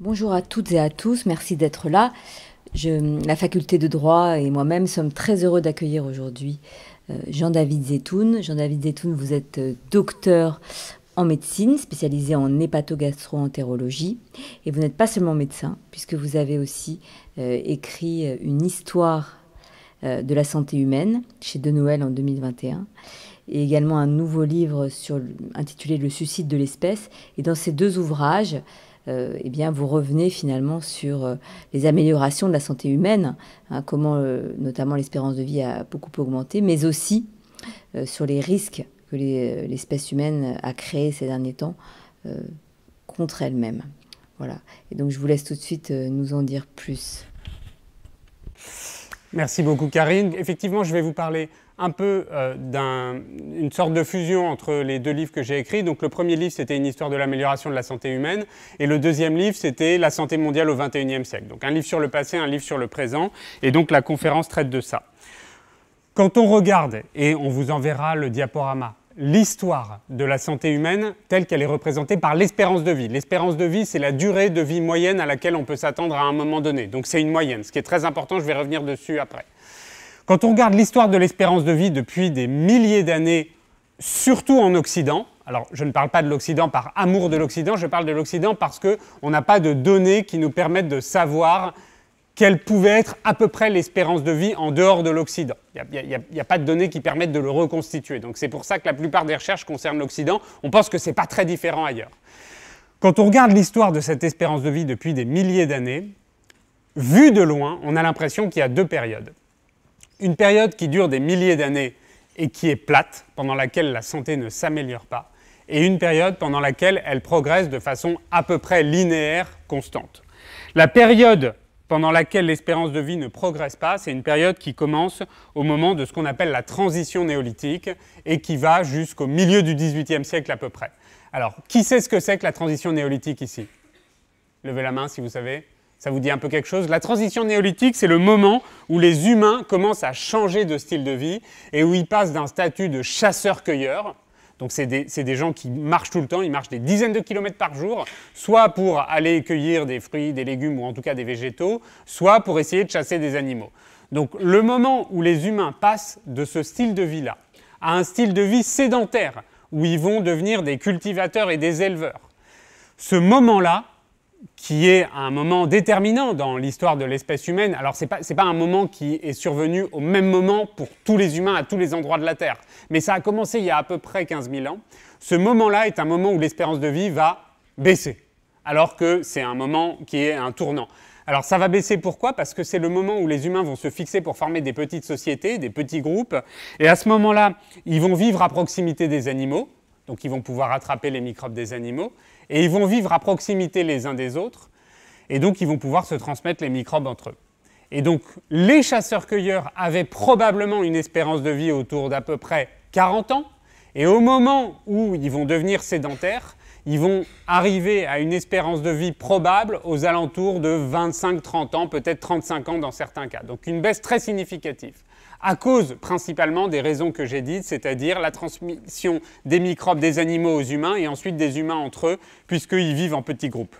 Bonjour à toutes et à tous, merci d'être là. la faculté de droit et moi-même sommes très heureux d'accueillir aujourd'hui euh, Jean-David Zetoun. Jean-David Zetoun, vous êtes euh, docteur en médecine, spécialisé en hépatogastroentérologie. Et vous n'êtes pas seulement médecin, puisque vous avez aussi euh, écrit une histoire de la santé humaine chez De Noël en 2021 et également un nouveau livre intitulé Le suicide de l'espèce. Et dans ces deux ouvrages, euh, eh bien, vous revenez finalement sur euh, les améliorations de la santé humaine, hein, comment euh, notamment l'espérance de vie a beaucoup augmenté, mais aussi sur les risques que l'espèce humaine a créés ces derniers temps contre elle-même. Voilà. Et donc je vous laisse tout de suite nous en dire plus. Merci beaucoup Karine. Effectivement, je vais vous parler un peu euh, d'une sorte de fusion entre les deux livres que j'ai écrits. Donc le premier livre, c'était une histoire de l'amélioration de la santé humaine, et le deuxième livre, c'était la santé mondiale au XXIe siècle. Donc un livre sur le passé, un livre sur le présent, et donc la conférence traite de ça. Quand on regarde, et on vous enverra le diaporama, l'histoire de la santé humaine telle qu'elle est représentée par l'espérance de vie. L'espérance de vie, c'est la durée de vie moyenne à laquelle on peut s'attendre à un moment donné. Donc c'est une moyenne, ce qui est très important, je vais revenir dessus après. Quand on regarde l'histoire de l'espérance de vie depuis des milliers d'années, surtout en Occident, alors je ne parle pas de l'Occident par amour de l'Occident, je parle de l'Occident parce qu'on n'a pas de données qui nous permettent de savoir quelle pouvait être à peu près l'espérance de vie en dehors de l'Occident. Il n'y a, pas de données qui permettent de le reconstituer. Donc c'est pour ça que la plupart des recherches concernent l'Occident. On pense que ce n'est pas très différent ailleurs. Quand on regarde l'histoire de cette espérance de vie depuis des milliers d'années, vu de loin, on a l'impression qu'il y a deux périodes. Une période qui dure des milliers d'années et qui est plate, pendant laquelle la santé ne s'améliore pas, et une période pendant laquelle elle progresse de façon à peu près linéaire, constante. La période pendant laquelle l'espérance de vie ne progresse pas, c'est une période qui commence au moment de ce qu'on appelle la transition néolithique et qui va jusqu'au milieu du XVIIIe siècle à peu près. Alors, qui sait ce que c'est que la transition néolithique ici Levez la main si vous savez. Ça vous dit un peu quelque chose La transition néolithique, c'est le moment où les humains commencent à changer de style de vie et où ils passent d'un statut de chasseur cueilleurs donc c'est des, des, gens qui marchent tout le temps, ils marchent des dizaines de kilomètres par jour, soit pour aller cueillir des fruits, des légumes ou en tout cas des végétaux, soit pour essayer de chasser des animaux. Donc le moment où les humains passent de ce style de vie-là à un style de vie sédentaire, où ils vont devenir des cultivateurs et des éleveurs, ce moment-là, qui est un moment déterminant dans l'histoire de l'espèce humaine. Alors ce n'est pas, pas, un moment qui est survenu au même moment pour tous les humains à tous les endroits de la Terre, mais ça a commencé il y a à peu près 15 000 ans. Ce moment-là est un moment où l'espérance de vie va baisser, alors que c'est un moment qui est un tournant. Alors ça va baisser pourquoi Parce que c'est le moment où les humains vont se fixer pour former des petites sociétés, des petits groupes, et à ce moment-là, ils vont vivre à proximité des animaux, donc ils vont pouvoir attraper les microbes des animaux, et ils vont vivre à proximité les uns des autres, et donc ils vont pouvoir se transmettre les microbes entre eux. Et donc les chasseurs-cueilleurs avaient probablement une espérance de vie autour d'à peu près 40 ans, et au moment où ils vont devenir sédentaires, ils vont arriver à une espérance de vie probable aux alentours de 25-30 ans, peut-être 35 ans dans certains cas. Donc une baisse très significative à cause principalement des raisons que j'ai dites, c'est-à-dire la transmission des microbes des animaux aux humains et ensuite des humains entre eux, puisqu'ils vivent en petits groupes.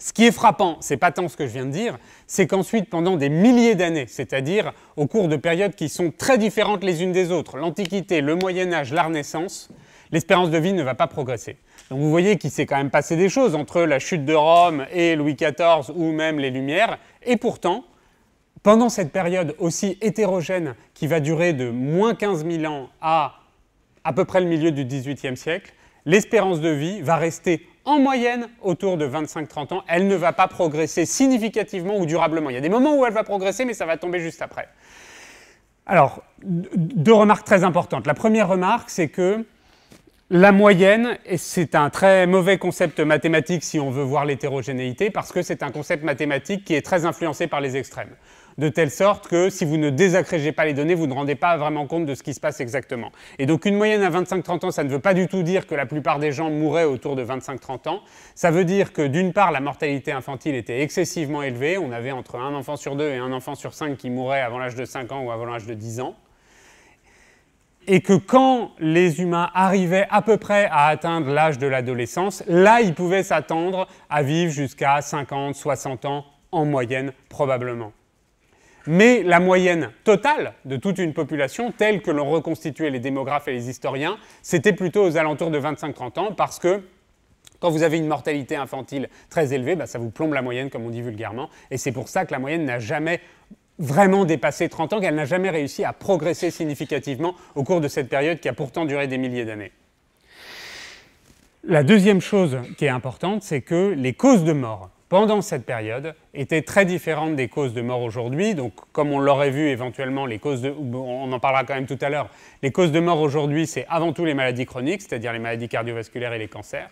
Ce qui est frappant, c'est pas tant ce que je viens de dire, c'est qu'ensuite, pendant des milliers d'années, c'est-à-dire au cours de périodes qui sont très différentes les unes des autres, l'Antiquité, le Moyen Âge, la Renaissance, l'espérance de vie ne va pas progresser. Donc vous voyez qu'il s'est quand même passé des choses entre la chute de Rome et Louis XIV ou même les Lumières, et pourtant, pendant cette période aussi hétérogène qui va durer de moins 15 000 ans à à peu près le milieu du XVIIIe siècle, l'espérance de vie va rester en moyenne autour de 25-30 ans. Elle ne va pas progresser significativement ou durablement. Il y a des moments où elle va progresser, mais ça va tomber juste après. Alors, deux remarques très importantes. La première remarque, c'est que la moyenne, et c'est un très mauvais concept mathématique si on veut voir l'hétérogénéité, parce que c'est un concept mathématique qui est très influencé par les extrêmes de telle sorte que si vous ne désagrégez pas les données, vous ne rendez pas vraiment compte de ce qui se passe exactement. Et donc une moyenne à 25-30 ans, ça ne veut pas du tout dire que la plupart des gens mouraient autour de 25-30 ans. Ça veut dire que d'une part, la mortalité infantile était excessivement élevée. On avait entre un enfant sur deux et un enfant sur cinq qui mourait avant l'âge de 5 ans ou avant l'âge de 10 ans et que quand les humains arrivaient à peu près à atteindre l'âge de l'adolescence, là, ils pouvaient s'attendre à vivre jusqu'à 50, 60 ans en moyenne probablement mais la moyenne totale de toute une population, telle que l'ont reconstituée les démographes et les historiens, c'était plutôt aux alentours de 25-30 ans, parce que quand vous avez une mortalité infantile très élevée, bah, ça vous plombe la moyenne, comme on dit vulgairement, et c'est pour ça que la moyenne n'a jamais vraiment dépassé 30 ans, qu'elle n'a jamais réussi à progresser significativement au cours de cette période qui a pourtant duré des milliers d'années. La deuxième chose qui est importante, c'est que les causes de mort pendant cette période étaient très différentes des causes de mort aujourd'hui. Donc, comme on l'aurait vu éventuellement, les causes on en parlera quand même tout à l'heure, les causes de mort aujourd'hui, c'est avant tout les maladies chroniques, c'est-à-dire les maladies cardiovasculaires et les cancers.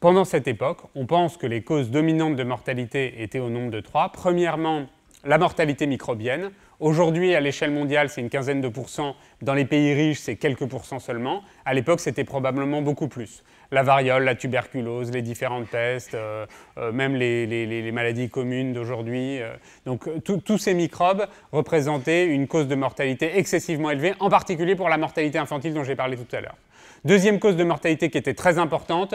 Pendant cette époque, on pense que les causes dominantes de mortalité étaient au nombre de trois. Premièrement, la mortalité microbienne. Aujourd'hui, à l'échelle mondiale, c'est une quinzaine de pourcents. Dans les pays riches, c'est quelques pourcents seulement. À l'époque, c'était probablement beaucoup plus la variole, la tuberculose, les différentes tests, euh, euh, même les, maladies communes d'aujourd'hui. Euh, donc tous ces microbes représentaient une cause de mortalité excessivement élevée, en particulier pour la mortalité infantile dont j'ai parlé tout à l'heure. Deuxième cause de mortalité qui était très importante,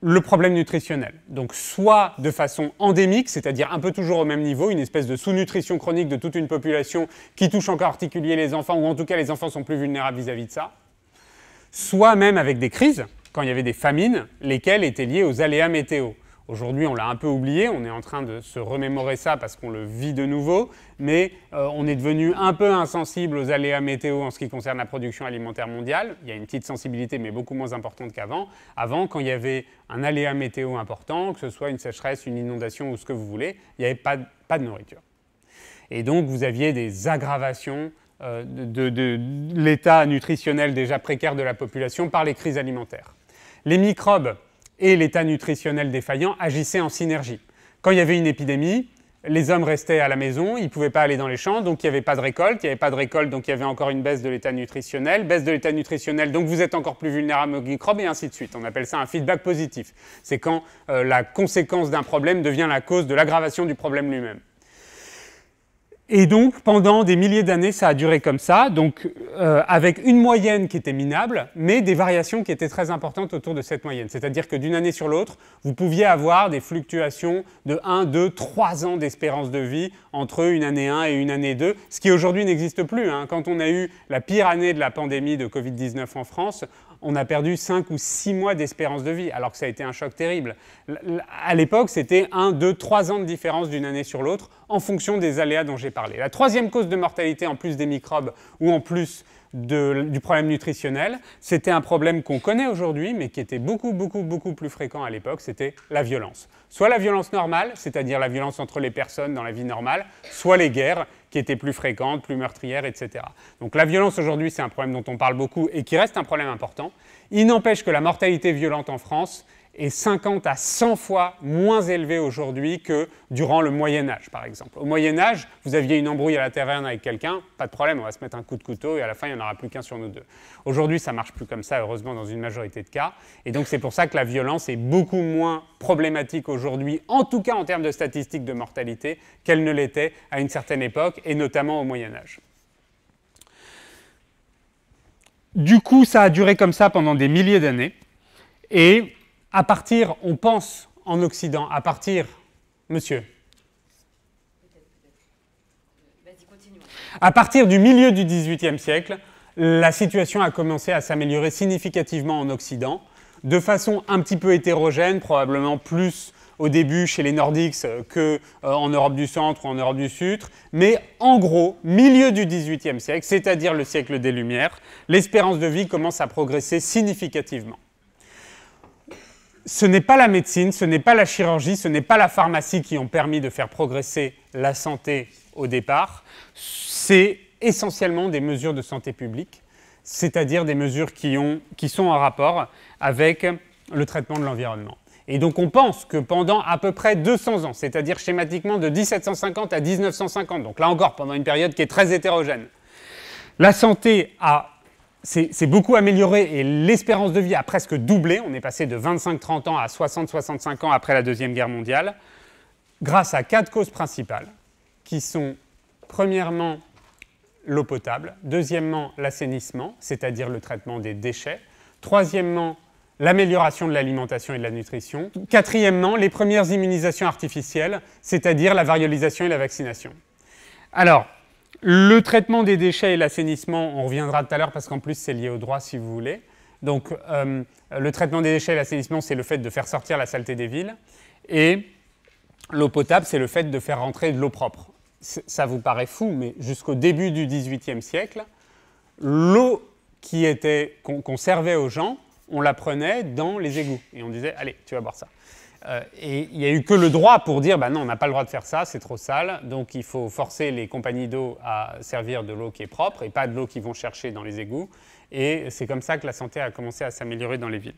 le problème nutritionnel. Donc soit de façon endémique, c'est-à-dire un peu toujours au même niveau, une espèce de sous-nutrition chronique de toute une population qui touche en particulier les enfants, ou en tout cas les enfants sont plus vulnérables vis à -vis de ça, soit même avec des crises, quand il y avait des famines, lesquelles étaient liées aux aléas météo. Aujourd'hui, on l'a un peu oublié, on est en train de se remémorer ça parce qu'on le vit de nouveau, mais euh, on est devenu un peu insensible aux aléas météo en ce qui concerne la production alimentaire mondiale. Il y a une petite sensibilité, mais beaucoup moins importante qu'avant. Avant, quand il y avait un aléa météo important, que ce soit une sécheresse, une inondation ou ce que vous voulez, il n'y avait pas, de nourriture. Et donc, vous aviez des aggravations euh, de l'état nutritionnel déjà précaire de la population par les crises alimentaires les microbes et l'état nutritionnel défaillant agissaient en synergie. Quand il y avait une épidémie, les hommes restaient à la maison, ils ne pouvaient pas aller dans les champs, donc il n'y avait pas de récolte, il n'y avait pas de récolte, donc il y avait encore une baisse de l'état nutritionnel, baisse de l'état nutritionnel, donc vous êtes encore plus vulnérable aux microbes, et ainsi de suite. On appelle ça un feedback positif. C'est quand euh, la conséquence d'un problème devient la cause de l'aggravation du problème lui-même. Et donc, pendant des milliers d'années, ça a duré comme ça, donc euh, avec une moyenne qui était minable, mais des variations qui étaient très importantes autour de cette moyenne. C'est-à-dire que d'une année sur l'autre, vous pouviez avoir des fluctuations de 1, 2, 3 ans d'espérance de vie entre une année 1 et une année 2, ce qui aujourd'hui n'existe plus. Hein. Quand on a eu la pire année de la pandémie de Covid-19 en France, on a perdu 5 ou 6 mois d'espérance de vie, alors que ça a été un choc terrible. À l'époque, c'était 1, 2, 3 ans de différence d'une année sur l'autre, en fonction des aléas dont j'ai parlé. La troisième cause de mortalité, en plus des microbes ou en plus du problème nutritionnel, c'était un problème qu'on connaît aujourd'hui, mais qui était beaucoup, beaucoup, beaucoup plus fréquent à l'époque, c'était la violence. Soit la violence normale, c'est-à-dire la violence entre les personnes dans la vie normale, soit les guerres, qui étaient plus fréquentes, plus meurtrières, etc. Donc la violence aujourd'hui, c'est un problème dont on parle beaucoup et qui reste un problème important. Il n'empêche que la mortalité violente en France, est 50 à 100 fois moins élevé aujourd'hui que durant le Moyen Âge, par exemple. Au Moyen Âge, vous aviez une embrouille à la taverne avec quelqu'un, pas de problème, on va se mettre un coup de couteau et à la fin, il n'y en aura plus qu'un sur nous deux. Aujourd'hui, ça marche plus comme ça, heureusement, dans une majorité de cas. Et donc, c'est pour ça que la violence est beaucoup moins problématique aujourd'hui, en tout cas en termes de statistiques de mortalité, qu'elle ne l'était à une certaine époque, et notamment au Moyen Âge. Du coup, ça a duré comme ça pendant des milliers d'années. Et à partir, on pense en Occident, à partir, monsieur À partir du milieu du XVIIIe siècle, la situation a commencé à s'améliorer significativement en Occident, de façon un petit peu hétérogène, probablement plus au début chez les Nordiques qu'en euh, Europe du Centre ou en Europe du Sud, mais en gros, milieu du XVIIIe siècle, c'est-à-dire le siècle des Lumières, l'espérance de vie commence à progresser significativement ce n'est pas la médecine, ce n'est pas la chirurgie, ce n'est pas la pharmacie qui ont permis de faire progresser la santé au départ, c'est essentiellement des mesures de santé publique, c'est-à-dire des mesures qui, sont en rapport avec le traitement de l'environnement. Et donc on pense que pendant à peu près 200 ans, c'est-à-dire schématiquement de 1750 à 1950, donc là encore pendant une période qui est très hétérogène, la santé a c'est beaucoup amélioré et l'espérance de vie a presque doublé. On est passé de 25-30 ans à 60-65 ans après la Deuxième Guerre mondiale, grâce à quatre causes principales, qui sont premièrement l'eau potable, deuxièmement l'assainissement, c'est-à-dire le traitement des déchets, troisièmement l'amélioration de l'alimentation et de la nutrition, quatrièmement les premières immunisations artificielles, c'est-à-dire la variolisation et la vaccination. Alors, le traitement des déchets et l'assainissement, on reviendra tout à l'heure parce qu'en plus c'est lié au droit si vous voulez. Donc euh, le traitement des déchets et l'assainissement, c'est le fait de faire sortir la saleté des villes. Et l'eau potable, c'est le fait de faire rentrer de l'eau propre. Ça vous paraît fou, mais jusqu'au début du XVIIIe siècle, l'eau qui était qu'on servait aux gens, on la prenait dans les égouts. Et on disait, allez, tu vas boire ça. Euh, et il n'y a eu que le droit pour dire, bah non, on n'a pas le droit de faire ça, c'est trop sale, donc il faut forcer les compagnies d'eau à servir de l'eau qui est propre et pas de l'eau qu'ils vont chercher dans les égouts. Et c'est comme ça que la santé a commencé à s'améliorer dans les villes.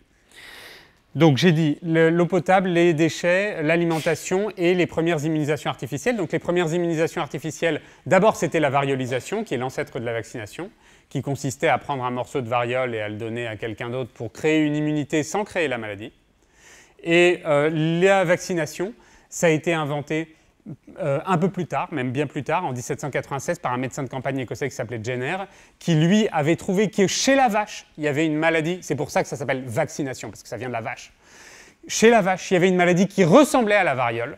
Donc j'ai dit l'eau potable, les déchets, l'alimentation et les premières immunisations artificielles. Donc les premières immunisations artificielles, d'abord c'était la variolisation, qui est l'ancêtre de la vaccination, qui consistait à prendre un morceau de variole et à le donner à quelqu'un d'autre pour créer une immunité sans créer la maladie. Et euh, la vaccination, ça a été inventé euh, un peu plus tard, même bien plus tard, en 1796, par un médecin de campagne écossais qui s'appelait Jenner, qui lui avait trouvé que chez la vache, il y avait une maladie, c'est pour ça que ça s'appelle vaccination, parce que ça vient de la vache. Chez la vache, il y avait une maladie qui ressemblait à la variole,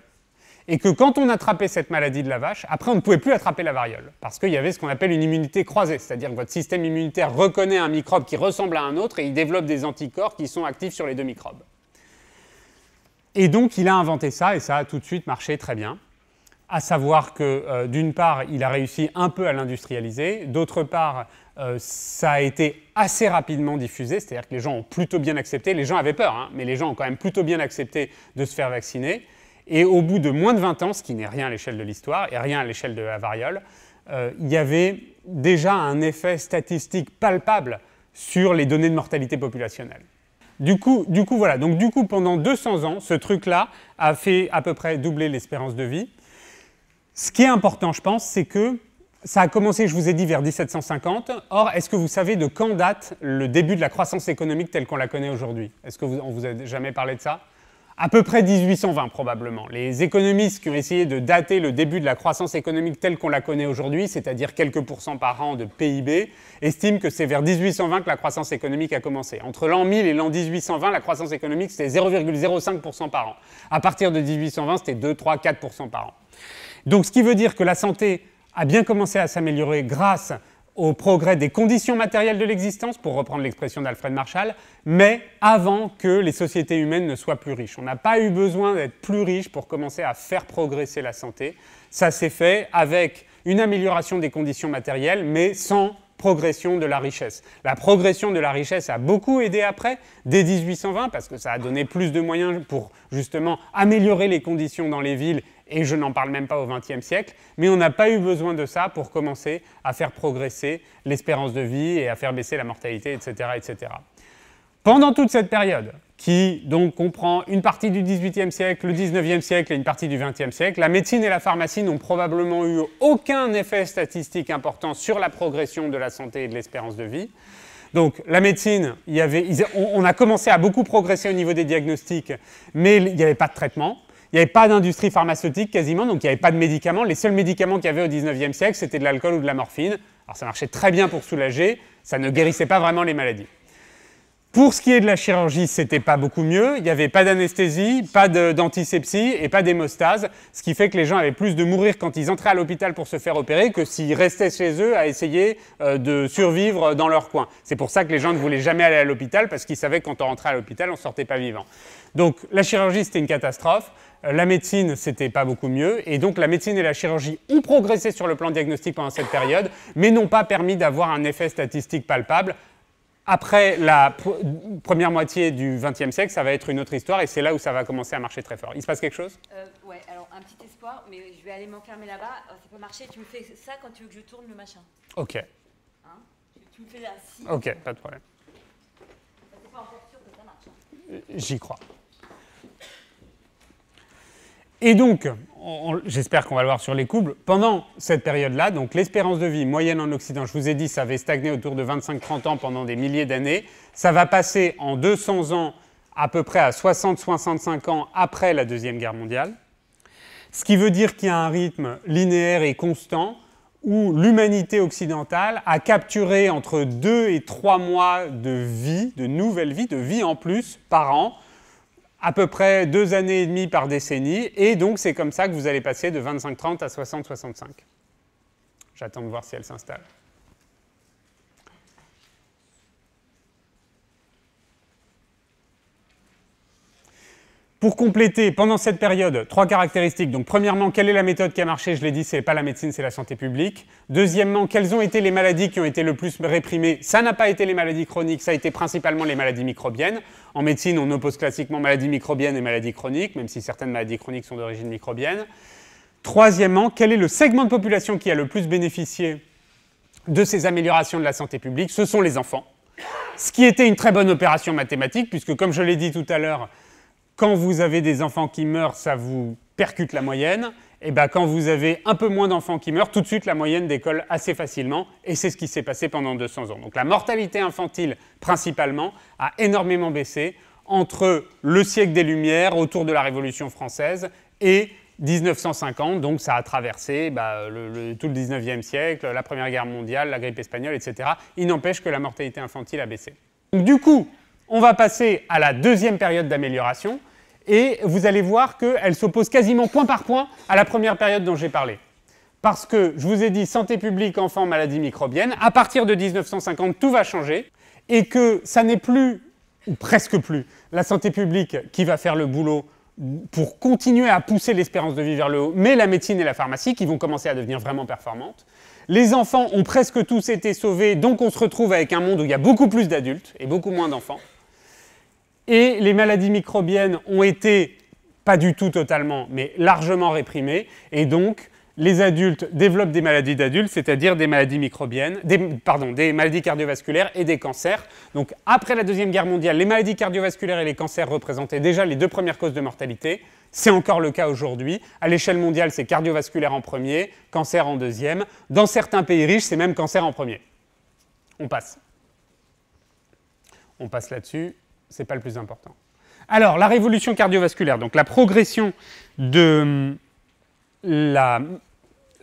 et que quand on attrapait cette maladie de la vache, après on ne pouvait plus attraper la variole, parce qu'il y avait ce qu'on appelle une immunité croisée, c'est-à-dire que votre système immunitaire reconnaît un microbe qui ressemble à un autre et il développe des anticorps qui sont actifs sur les deux microbes. Et donc, il a inventé ça, et ça a tout de suite marché très bien. À savoir que, euh, d'une part, il a réussi un peu à l'industrialiser, d'autre part, euh, ça a été assez rapidement diffusé, c'est-à-dire que les gens ont plutôt bien accepté, les gens avaient peur, hein, mais les gens ont quand même plutôt bien accepté de se faire vacciner. Et au bout de moins de 20 ans, ce qui n'est rien à l'échelle de l'histoire et rien à l'échelle de la variole, euh, il y avait déjà un effet statistique palpable sur les données de mortalité populationnelle. Du coup, du coup, voilà. Donc, du coup, pendant 200 ans, ce truc-là a fait à peu près doubler l'espérance de vie. Ce qui est important, je pense, c'est que ça a commencé, je vous ai dit, vers 1750. Or, est-ce que vous savez de quand date le début de la croissance économique telle qu'on la connaît aujourd'hui Est-ce que vous, vous a jamais parlé de ça à peu près 1820 probablement. Les économistes qui ont essayé de dater le début de la croissance économique telle qu'on la connaît aujourd'hui, c'est-à-dire quelques pourcents par an de PIB, estiment que c'est vers 1820 que la croissance économique a commencé. Entre l'an 1000 et l'an 1820, la croissance économique c'était 0,05% par an. À partir de 1820, c'était 2, 3, 4% par an. Donc ce qui veut dire que la santé a bien commencé à s'améliorer grâce à au progrès des conditions matérielles de l'existence, pour reprendre l'expression d'Alfred Marshall, mais avant que les sociétés humaines ne soient plus riches. On n'a pas eu besoin d'être plus riche pour commencer à faire progresser la santé. Ça s'est fait avec une amélioration des conditions matérielles, mais sans progression de la richesse. La progression de la richesse a beaucoup aidé après, dès 1820, parce que ça a donné plus de moyens pour justement améliorer les conditions dans les villes et je n'en parle même pas au XXe siècle, mais on n'a pas eu besoin de ça pour commencer à faire progresser l'espérance de vie et à faire baisser la mortalité, etc. etc. Pendant toute cette période, qui donc comprend une partie du XVIIIe siècle, le XIXe siècle et une partie du XXe siècle, la médecine et la pharmacie n'ont probablement eu aucun effet statistique important sur la progression de la santé et de l'espérance de vie. Donc la médecine, on a commencé à beaucoup progresser au niveau des diagnostics, mais il n'y avait pas de traitement. Il n'y avait pas d'industrie pharmaceutique quasiment, donc il n'y avait pas de médicaments. Les seuls médicaments qu'il y avait au 19e siècle, c'était de l'alcool ou de la morphine. Alors ça marchait très bien pour soulager, ça ne guérissait pas vraiment les maladies. Pour ce qui est de la chirurgie, c'était pas beaucoup mieux. Il n'y avait pas d'anesthésie, pas d'antisepsie et pas d'hémostase, ce qui fait que les gens avaient plus de mourir quand ils entraient à l'hôpital pour se faire opérer que s'ils restaient chez eux à essayer euh, de survivre dans leur coin. C'est pour ça que les gens ne voulaient jamais aller à l'hôpital parce qu'ils savaient que quand on rentrait à l'hôpital, on sortait pas vivant. Donc la chirurgie, c'était une catastrophe la médecine, c'était pas beaucoup mieux. Et donc, la médecine et la chirurgie ont progressé sur le plan diagnostique pendant cette période, mais n'ont pas permis d'avoir un effet statistique palpable. Après la première moitié du XXe siècle, ça va être une autre histoire et c'est là où ça va commencer à marcher très fort. Il se passe quelque chose Oui, euh, Ouais, alors un petit espoir, mais je vais aller m'enfermer là-bas. Ça oh, peut marcher, tu me fais ça quand tu veux que je tourne le machin. Ok. Hein tu, me fais là, Ok, pas de problème. Bah, pas encore sûr que ça marche. Hein. J'y crois. Et donc, j'espère qu'on va le voir sur les couples, pendant cette période-là, donc l'espérance de vie moyenne en Occident, je vous ai dit, ça avait stagné autour de 25-30 ans pendant des milliers d'années, ça va passer en 200 ans à peu près à 60-65 ans après la Deuxième Guerre mondiale, ce qui veut dire qu'il y a un rythme linéaire et constant où l'humanité occidentale a capturé entre 2 et 3 mois de vie, de nouvelle vie, de vie en plus par an, à peu près deux années et demie par décennie, et donc c'est comme ça que vous allez passer de 25-30 à 60-65. J'attends de voir si elle s'installe. Pour compléter, pendant cette période, trois caractéristiques. Donc, premièrement, quelle est la méthode qui a marché Je l'ai dit, c'est pas la médecine, c'est la santé publique. Deuxièmement, quelles ont été les maladies qui ont été le plus réprimées Ça n'a pas été les maladies chroniques, ça a été principalement les maladies microbiennes. En médecine, on oppose classiquement maladies microbiennes et maladies chroniques, même si certaines maladies chroniques sont d'origine microbienne. Troisièmement, quel est le segment de population qui a le plus bénéficié de ces améliorations de la santé publique Ce sont les enfants. Ce qui était une très bonne opération mathématique, puisque comme je l'ai dit tout à l'heure, quand vous avez des enfants qui meurent, ça vous percute la moyenne. Et ben, quand vous avez un peu moins d'enfants qui meurent, tout de suite la moyenne décolle assez facilement. Et c'est ce qui s'est passé pendant 200 ans. Donc la mortalité infantile, principalement, a énormément baissé entre le siècle des Lumières, autour de la Révolution française, et 1950, donc ça a traversé bah, tout le 19e siècle, la Première Guerre mondiale, la grippe espagnole, etc. Il n'empêche que la mortalité infantile a baissé. Donc, du coup, on va passer à la deuxième période d'amélioration, et vous allez voir qu'elle s'oppose quasiment point par point à la première période dont j'ai parlé. Parce que, je vous ai dit, santé publique, enfants, maladies microbiennes, à partir de 1950, tout va changer, et que ça n'est plus, ou presque plus, la santé publique qui va faire le boulot pour continuer à pousser l'espérance de vie vers le haut, mais la médecine et la pharmacie qui vont commencer à devenir vraiment performantes. Les enfants ont presque tous été sauvés, donc on se retrouve avec un monde où il y a beaucoup plus d'adultes et beaucoup moins d'enfants et les maladies microbiennes ont été, pas du tout totalement, mais largement réprimées, et donc les adultes développent des maladies d'adultes, c'est-à-dire des maladies microbiennes, pardon, des maladies cardiovasculaires et des cancers. Donc après la Deuxième Guerre mondiale, les maladies cardiovasculaires et les cancers représentaient déjà les deux premières causes de mortalité. C'est encore le cas aujourd'hui. À l'échelle mondiale, c'est cardiovasculaire en premier, cancer en deuxième. Dans certains pays riches, c'est même cancer en premier. On passe. On passe là-dessus ce n'est pas le plus important. Alors, la révolution cardiovasculaire, donc la progression de mm, la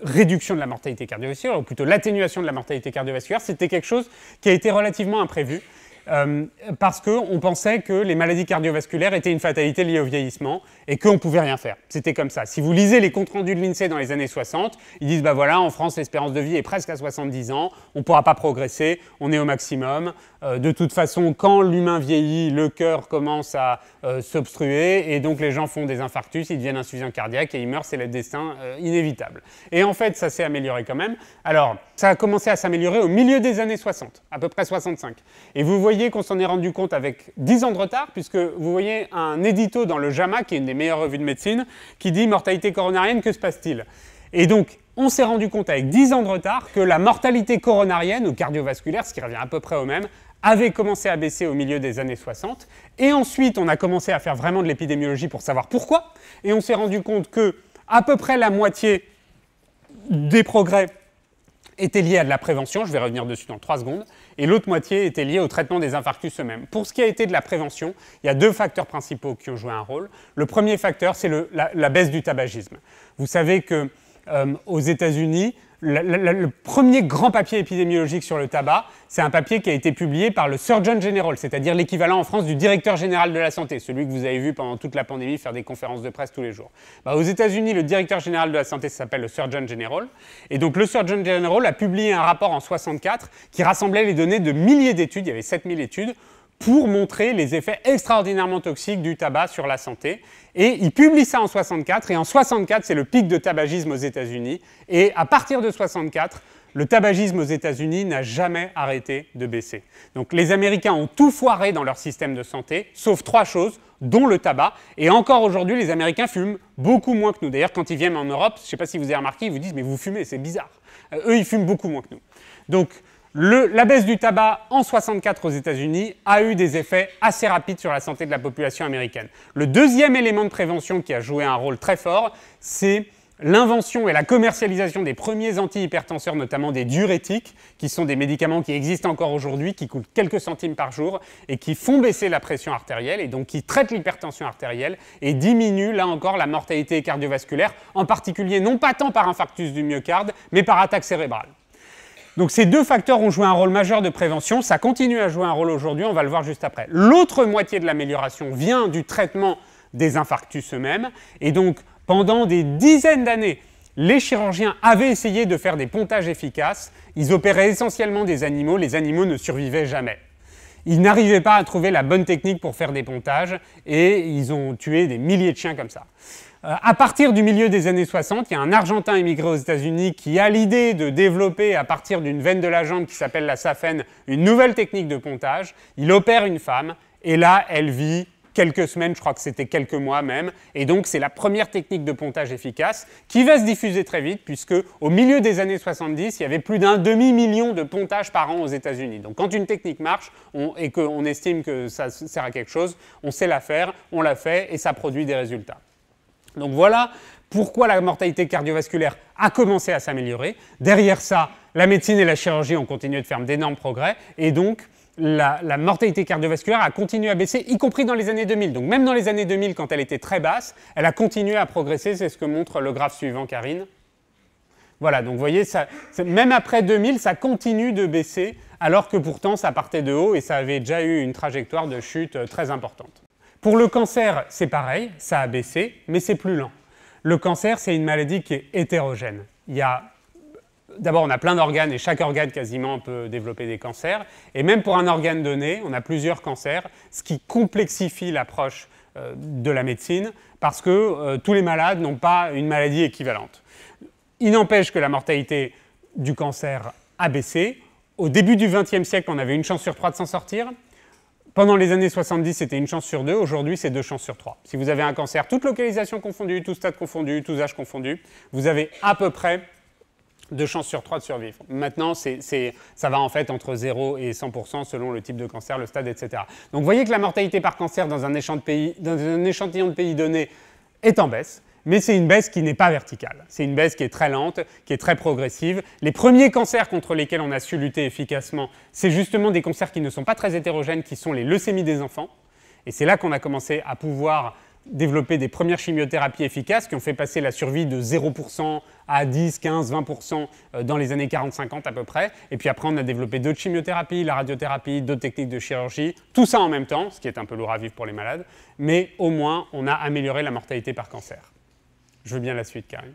réduction de la mortalité cardiovasculaire, ou plutôt l'atténuation de la mortalité cardiovasculaire, c'était quelque chose qui a été relativement imprévu euh, parce qu'on pensait que les maladies cardiovasculaires étaient une fatalité liée au vieillissement et qu'on ne pouvait rien faire. C'était comme ça. Si vous lisez les comptes rendus de l'INSEE dans les années 60, ils disent bah voilà, en France, l'espérance de vie est presque à 70 ans, on ne pourra pas progresser, on est au maximum. Euh, de toute façon, quand l'humain vieillit, le cœur commence à euh, s'obstruer et donc les gens font des infarctus, ils deviennent insuffisants cardiaques et ils meurent, c'est le destin inévitable. Et en fait, ça s'est amélioré quand même. Alors, ça a commencé à s'améliorer au milieu des années 60, à peu près 65. Et vous voyez, qu'on s'en est rendu compte avec 10 ans de retard, puisque vous voyez un édito dans le JAMA, qui est une des meilleures revues de médecine, qui dit mortalité coronarienne, que se passe-t-il Et donc, on s'est rendu compte avec 10 ans de retard que la mortalité coronarienne ou cardiovasculaire, ce qui revient à peu près au même, avait commencé à baisser au milieu des années 60. Et ensuite, on a commencé à faire vraiment de l'épidémiologie pour savoir pourquoi. Et on s'est rendu compte que à peu près la moitié des progrès était liée à de la prévention, je vais revenir dessus dans trois secondes, et l'autre moitié était liée au traitement des infarctus eux-mêmes. Pour ce qui a été de la prévention, il y a deux facteurs principaux qui ont joué un rôle. Le premier facteur, c'est la, baisse du tabagisme. Vous savez que euh, aux États-Unis, le, premier grand papier épidémiologique sur le tabac, c'est un papier qui a été publié par le Surgeon General, c'est-à-dire l'équivalent en France du directeur général de la santé, celui que vous avez vu pendant toute la pandémie faire des conférences de presse tous les jours. Bah, aux États-Unis, le directeur général de la santé s'appelle le Surgeon General. Et donc le Surgeon General a publié un rapport en 64 qui rassemblait les données de milliers d'études, il y avait 7000 études, pour montrer les effets extraordinairement toxiques du tabac sur la santé. Et il publie ça en 64, et en 64, c'est le pic de tabagisme aux États-Unis. Et à partir de 64, le tabagisme aux États-Unis n'a jamais arrêté de baisser. Donc les Américains ont tout foiré dans leur système de santé, sauf trois choses, dont le tabac. Et encore aujourd'hui, les Américains fument beaucoup moins que nous. D'ailleurs, quand ils viennent en Europe, je ne sais pas si vous avez remarqué, ils vous disent Mais vous fumez, c'est bizarre. Euh, eux, ils fument beaucoup moins que nous. Donc la baisse du tabac en 64 aux États-Unis a eu des effets assez rapides sur la santé de la population américaine. Le deuxième élément de prévention qui a joué un rôle très fort, c'est l'invention et la commercialisation des premiers antihypertenseurs, notamment des diurétiques, qui sont des médicaments qui existent encore aujourd'hui, qui coûtent quelques centimes par jour et qui font baisser la pression artérielle et donc qui traitent l'hypertension artérielle et diminuent là encore la mortalité cardiovasculaire, en particulier non pas tant par infarctus du myocarde, mais par attaque cérébrale. Donc ces deux facteurs ont joué un rôle majeur de prévention, ça continue à jouer un rôle aujourd'hui, on va le voir juste après. L'autre moitié de l'amélioration vient du traitement des infarctus eux-mêmes, et donc pendant des dizaines d'années, les chirurgiens avaient essayé de faire des pontages efficaces, ils opéraient essentiellement des animaux, les animaux ne survivaient jamais. Ils n'arrivaient pas à trouver la bonne technique pour faire des pontages, et ils ont tué des milliers de chiens comme ça. Euh, à partir du milieu des années 60, il y a un Argentin émigré aux États-Unis qui a l'idée de développer, à partir d'une veine de la jambe qui s'appelle la safène, une nouvelle technique de pontage. Il opère une femme et là, elle vit quelques semaines, je crois que c'était quelques mois même. Et donc, c'est la première technique de pontage efficace qui va se diffuser très vite, puisque au milieu des années 70, il y avait plus d'un demi-million de pontages par an aux États-Unis. Donc, quand une technique marche et qu'on estime que ça sert à quelque chose, on sait la faire, on la fait et ça produit des résultats. Donc voilà pourquoi la mortalité cardiovasculaire a commencé à s'améliorer. Derrière ça, la médecine et la chirurgie ont continué de faire d'énormes progrès et donc la, mortalité cardiovasculaire a continué à baisser, y compris dans les années 2000. Donc même dans les années 2000, quand elle était très basse, elle a continué à progresser, c'est ce que montre le graphe suivant, Karine. Voilà, donc vous voyez, même après 2000, ça continue de baisser, alors que pourtant ça partait de haut et ça avait déjà eu une trajectoire de chute euh, très importante. Pour le cancer, c'est pareil, ça a baissé, mais c'est plus lent. Le cancer, c'est une maladie qui est hétérogène. Il y a D'abord, on a plein d'organes et chaque organe quasiment peut développer des cancers. Et même pour un organe donné, on a plusieurs cancers, ce qui complexifie l'approche euh, de la médecine parce que euh, tous les malades n'ont pas une maladie équivalente. Il n'empêche que la mortalité du cancer a baissé. Au début du XXe siècle, on avait une chance sur trois de s'en sortir. Pendant les années 70, c'était une chance sur deux. Aujourd'hui, c'est deux chances sur trois. Si vous avez un cancer, toute localisation confondue, tout stade confondu, tous âges confondus, vous avez à peu près deux chances sur trois de survivre. Maintenant, c'est, ça va en fait entre 0 et 100% selon le type de cancer, le stade, etc. Donc vous voyez que la mortalité par cancer dans un de pays, dans un échantillon de pays donné est en baisse mais c'est une baisse qui n'est pas verticale. C'est une baisse qui est très lente, qui est très progressive. Les premiers cancers contre lesquels on a su lutter efficacement, c'est justement des cancers qui ne sont pas très hétérogènes, qui sont les leucémies des enfants. Et c'est là qu'on a commencé à pouvoir développer des premières chimiothérapies efficaces qui ont fait passer la survie de 0% à 10, 15, 20% dans les années 40-50 à peu près. Et puis après, on a développé d'autres chimiothérapies, la radiothérapie, d'autres techniques de chirurgie, tout ça en même temps, ce qui est un peu lourd à vivre pour les malades. Mais au moins, on a amélioré la mortalité par cancer. Je veux bien la suite, Karine.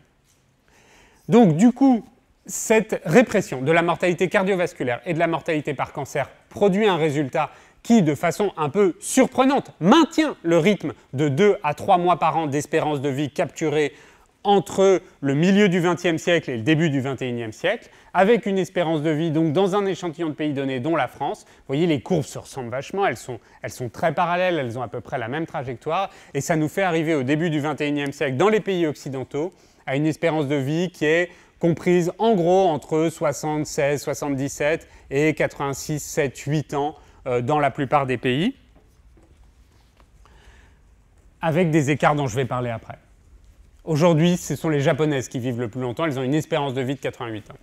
Donc, du coup, cette répression de la mortalité cardiovasculaire et de la mortalité par cancer produit un résultat qui, de façon un peu surprenante, maintient le rythme de 2 à 3 mois par an d'espérance de vie capturée entre le milieu du XXe siècle et le début du XXIe siècle, avec une espérance de vie donc dans un échantillon de pays donnés, dont la France. Vous voyez, les courbes se ressemblent vachement, elles sont, très parallèles, elles ont à peu près la même trajectoire, et ça nous fait arriver au début du XXIe siècle, dans les pays occidentaux, à une espérance de vie qui est comprise en gros entre 76, 77 et 86, 7, 8 ans euh, dans la plupart des pays, avec des écarts dont je vais parler après. Aujourd'hui, ce sont les Japonaises qui vivent le plus longtemps. Elles ont une espérance de vie de 88 ans.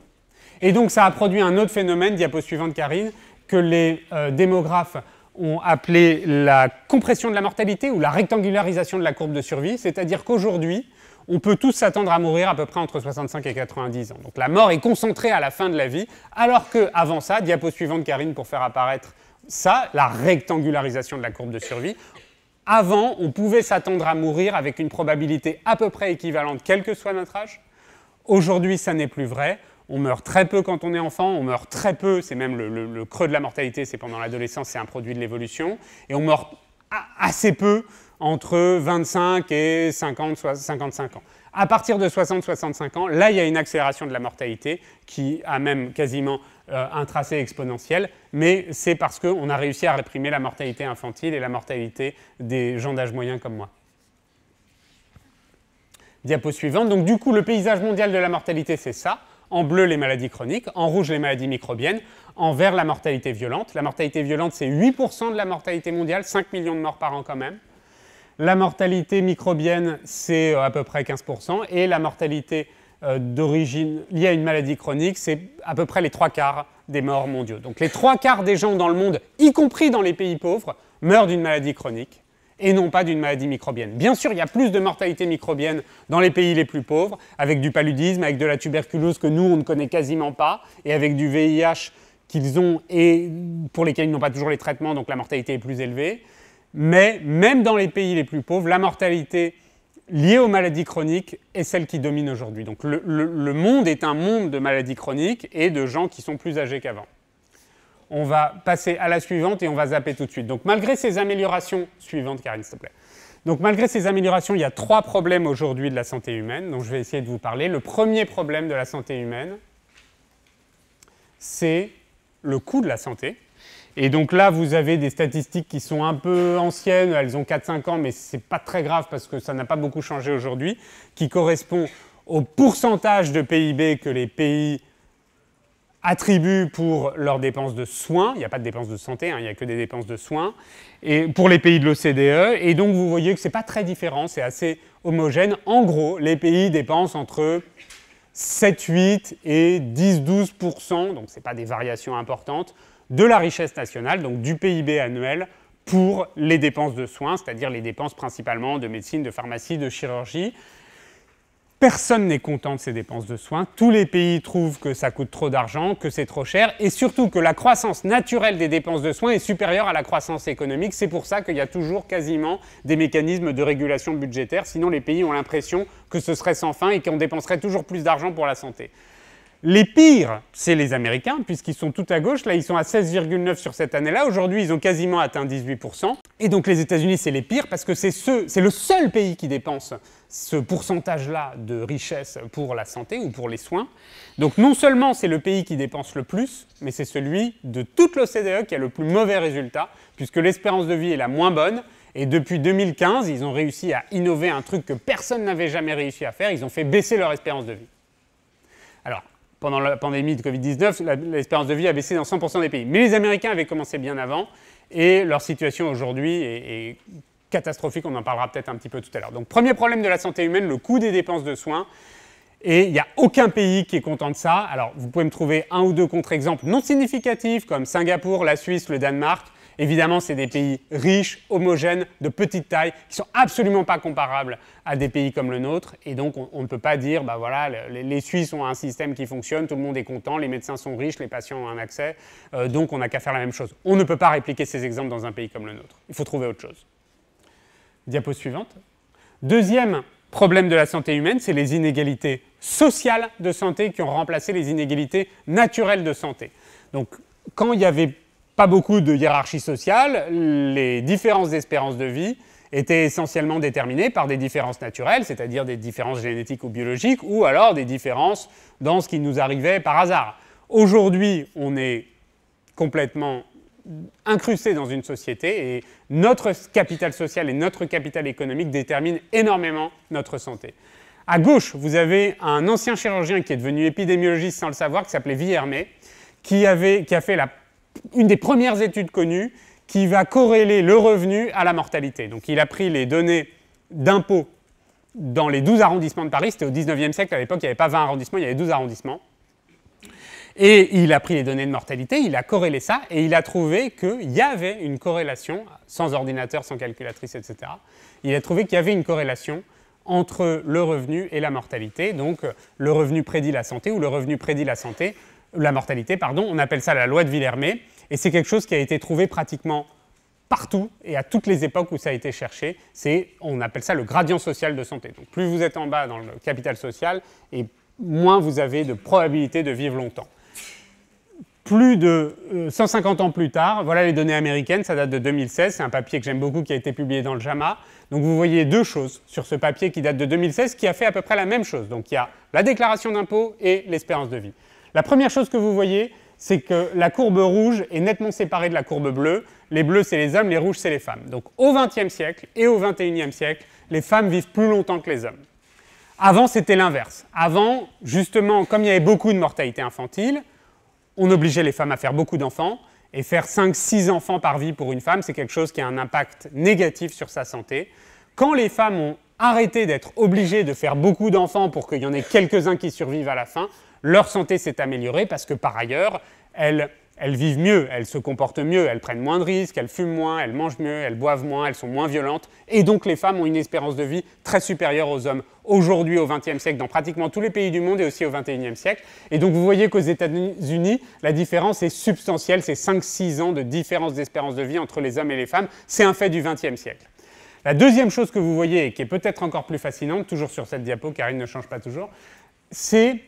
Et donc, ça a produit un autre phénomène, diapo suivante, Karine, que les euh, démographes ont appelé la compression de la mortalité ou la rectangularisation de la courbe de survie. C'est-à-dire qu'aujourd'hui, on peut tous s'attendre à mourir à peu près entre 65 et 90 ans. Donc la mort est concentrée à la fin de la vie, alors qu'avant ça, diapo suivante, Karine, pour faire apparaître ça, la rectangularisation de la courbe de survie. Avant, on pouvait s'attendre à mourir avec une probabilité à peu près équivalente, quel que soit notre âge. Aujourd'hui, ça n'est plus vrai. On meurt très peu quand on est enfant, on meurt très peu, c'est même le, creux de la mortalité, c'est pendant l'adolescence, c'est un produit de l'évolution. Et on meurt assez peu entre 25 et 50, 55 ans. À partir de 60-65 ans, là, il y a une accélération de la mortalité qui a même quasiment euh, un tracé exponentiel, mais c'est parce qu'on a réussi à réprimer la mortalité infantile et la mortalité des gens d'âge moyen comme moi. Diapo suivante. Donc, du coup, le paysage mondial de la mortalité, c'est ça. En bleu, les maladies chroniques. En rouge, les maladies microbiennes. En vert, la mortalité violente. La mortalité violente, c'est 8% de la mortalité mondiale, 5 millions de morts par an quand même. La mortalité microbienne, c'est euh, à peu près 15%. Et la mortalité euh, d'origine liée à une maladie chronique, c'est à peu près les trois quarts des morts mondiaux. Donc les trois quarts des gens dans le monde, y compris dans les pays pauvres, meurent d'une maladie chronique et non pas d'une maladie microbienne. Bien sûr, il y a plus de mortalité microbienne dans les pays les plus pauvres, avec du paludisme, avec de la tuberculose que nous, on ne connaît quasiment pas, et avec du VIH qu'ils ont et pour lesquels ils n'ont pas toujours les traitements, donc la mortalité est plus élevée. Mais même dans les pays les plus pauvres, la mortalité liées aux maladies chroniques est celle qui domine aujourd'hui. Donc le, monde est un monde de maladies chroniques et de gens qui sont plus âgés qu'avant. On va passer à la suivante et on va zapper tout de suite. Donc malgré ces améliorations suivantes, Karine, s'il te plaît. Donc malgré ces améliorations, il y a trois problèmes aujourd'hui de la santé humaine dont je vais essayer de vous parler. Le premier problème de la santé humaine, c'est le coût de la santé. Et donc là, vous avez des statistiques qui sont un peu anciennes, elles ont 4-5 ans, mais ce n'est pas très grave parce que ça n'a pas beaucoup changé aujourd'hui, qui correspond au pourcentage de PIB que les pays attribuent pour leurs dépenses de soins. Il n'y a pas de dépenses de santé, hein, il n'y a que des dépenses de soins. Et pour les pays de l'OCDE, et donc vous voyez que ce n'est pas très différent, c'est assez homogène. En gros, les pays dépensent entre 7, 8 et 10, 12 donc ce n'est pas des variations importantes, de la richesse nationale, donc du PIB annuel, pour les dépenses de soins, c'est-à-dire les dépenses principalement de médecine, de pharmacie, de chirurgie. Personne n'est content de ces dépenses de soins. Tous les pays trouvent que ça coûte trop d'argent, que c'est trop cher, et surtout que la croissance naturelle des dépenses de soins est supérieure à la croissance économique. C'est pour ça qu'il y a toujours quasiment des mécanismes de régulation budgétaire, sinon les pays ont l'impression que ce serait sans fin et qu'on dépenserait toujours plus d'argent pour la santé. Les pires, c'est les Américains, puisqu'ils sont tout à gauche. Là, ils sont à 16,9 sur cette année-là. Aujourd'hui, ils ont quasiment atteint 18%. Et donc, les États-Unis, c'est les pires, parce que c'est le seul pays qui dépense ce pourcentage-là de richesse pour la santé ou pour les soins. Donc, non seulement c'est le pays qui dépense le plus, mais c'est celui de toute l'OCDE qui a le plus mauvais résultat, puisque l'espérance de vie est la moins bonne. Et depuis 2015, ils ont réussi à innover un truc que personne n'avait jamais réussi à faire. Ils ont fait baisser leur espérance de vie. Alors, pendant la pandémie de Covid-19, l'espérance de vie a baissé dans 100% des pays. Mais les Américains avaient commencé bien avant, et leur situation aujourd'hui est, catastrophique, on en parlera peut-être un petit peu tout à l'heure. Donc premier problème de la santé humaine, le coût des dépenses de soins. Et il n'y a aucun pays qui est content de ça. Alors vous pouvez me trouver un ou deux contre-exemples non significatifs, comme Singapour, la Suisse, le Danemark, Évidemment, c'est des pays riches, homogènes, de petite taille, qui sont absolument pas comparables à des pays comme le nôtre. Et donc, on, ne peut pas dire, bah voilà, les, Suisses ont un système qui fonctionne, tout le monde est content, les médecins sont riches, les patients ont un accès, euh, donc on n'a qu'à faire la même chose. On ne peut pas répliquer ces exemples dans un pays comme le nôtre. Il faut trouver autre chose. Diapositive suivante. Deuxième problème de la santé humaine, c'est les inégalités sociales de santé qui ont remplacé les inégalités naturelles de santé. Donc, quand il y avait beaucoup de hiérarchie sociale, les différences d'espérance de vie étaient essentiellement déterminées par des différences naturelles, c'est-à-dire des différences génétiques ou biologiques, ou alors des différences dans ce qui nous arrivait par hasard. Aujourd'hui, on est complètement incrusté dans une société et notre capital social et notre capital économique déterminent énormément notre santé. À gauche, vous avez un ancien chirurgien qui est devenu épidémiologiste sans le savoir, qui s'appelait Villermé, qui, avait, qui a fait la une des premières études connues qui va corréler le revenu à la mortalité. Donc il a pris les données d'impôts dans les 12 arrondissements de Paris, c'était au 19e siècle, à l'époque il n'y avait pas 20 arrondissements, il y avait 12 arrondissements. Et il a pris les données de mortalité, il a corrélé ça, et il a trouvé qu'il y avait une corrélation, sans ordinateur, sans calculatrice, etc. Il a trouvé qu'il y avait une corrélation entre le revenu et la mortalité. Donc le revenu prédit la santé, ou le revenu prédit la santé, la mortalité, pardon, on appelle ça la loi de Villermé, et c'est quelque chose qui a été trouvé pratiquement partout et à toutes les époques où ça a été cherché. C'est, on appelle ça le gradient social de santé. Donc plus vous êtes en bas dans le capital social, et moins vous avez de probabilité de vivre longtemps. Plus de 150 euh, ans plus tard, voilà les données américaines, ça date de 2016, c'est un papier que j'aime beaucoup qui a été publié dans le JAMA. Donc vous voyez deux choses sur ce papier qui date de 2016 qui a fait à peu près la même chose. Donc il y a la déclaration d'impôt et l'espérance de vie. La première chose que vous voyez, c'est que la courbe rouge est nettement séparée de la courbe bleue. Les bleus, c'est les hommes, les rouges, c'est les femmes. Donc au XXe siècle et au XXIe siècle, les femmes vivent plus longtemps que les hommes. Avant, c'était l'inverse. Avant, justement, comme il y avait beaucoup de mortalité infantile, on obligeait les femmes à faire beaucoup d'enfants. Et faire 5-6 enfants par vie pour une femme, c'est quelque chose qui a un impact négatif sur sa santé. Quand les femmes ont arrêté d'être obligées de faire beaucoup d'enfants pour qu'il y en ait quelques-uns qui survivent à la fin, leur santé s'est améliorée parce que par ailleurs, elles, vivent mieux, elles se comportent mieux, elles prennent moins de risques, elles fument moins, elles mangent mieux, elles boivent moins, elles sont moins violentes. Et donc les femmes ont une espérance de vie très supérieure aux hommes aujourd'hui au XXe siècle dans pratiquement tous les pays du monde et aussi au XXIe siècle. Et donc vous voyez qu'aux États-Unis, la différence est substantielle, c'est 5-6 ans de différence d'espérance de vie entre les hommes et les femmes. C'est un fait du XXe siècle. La deuxième chose que vous voyez, et qui est peut-être encore plus fascinante, toujours sur cette diapo, car il ne change pas toujours, c'est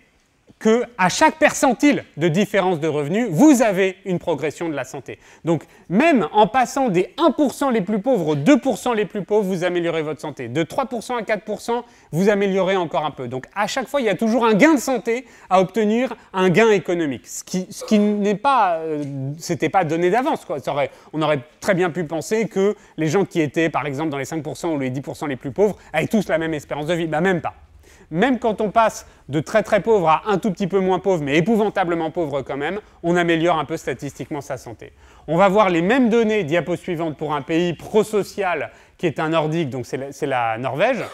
que à chaque percentile de différence de revenus, vous avez une progression de la santé. Donc même en passant des 1% les plus pauvres aux 2% les plus pauvres, vous améliorez votre santé. De 3% à 4%, vous améliorez encore un peu. Donc à chaque fois, il y a toujours un gain de santé à obtenir, un gain économique. Ce qui, n'était n'est pas, euh, c'était pas donné d'avance. on aurait très bien pu penser que les gens qui étaient, par exemple, dans les 5% ou les 10% les plus pauvres, avaient tous la même espérance de vie. Bah même pas même quand on passe de très très pauvre à un tout petit peu moins pauvre, mais épouvantablement pauvre quand même, on améliore un peu statistiquement sa santé. On va voir les mêmes données, diapo suivante, pour un pays prosocial qui est un nordique, donc c'est la, la Norvège.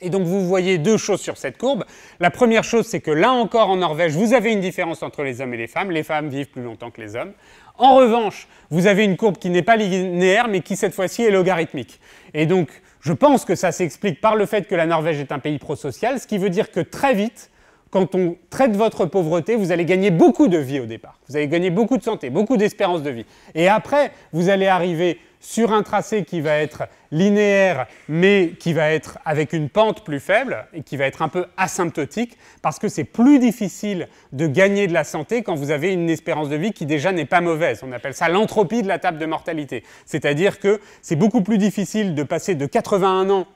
Et donc vous voyez deux choses sur cette courbe. La première chose, c'est que là encore en Norvège, vous avez une différence entre les hommes et les femmes. Les femmes vivent plus longtemps que les hommes. En revanche, vous avez une courbe qui n'est pas linéaire, mais qui cette fois-ci est logarithmique. Et donc je pense que ça s'explique par le fait que la Norvège est un pays prosocial, ce qui veut dire que très vite, quand on traite votre pauvreté, vous allez gagner beaucoup de vie au départ. Vous allez gagner beaucoup de santé, beaucoup d'espérance de vie. Et après, vous allez arriver sur un tracé qui va être linéaire, mais qui va être avec une pente plus faible et qui va être un peu asymptotique, parce que c'est plus difficile de gagner de la santé quand vous avez une espérance de vie qui déjà n'est pas mauvaise. On appelle ça l'entropie de la table de mortalité. C'est-à-dire que c'est beaucoup plus difficile de passer de 81 ans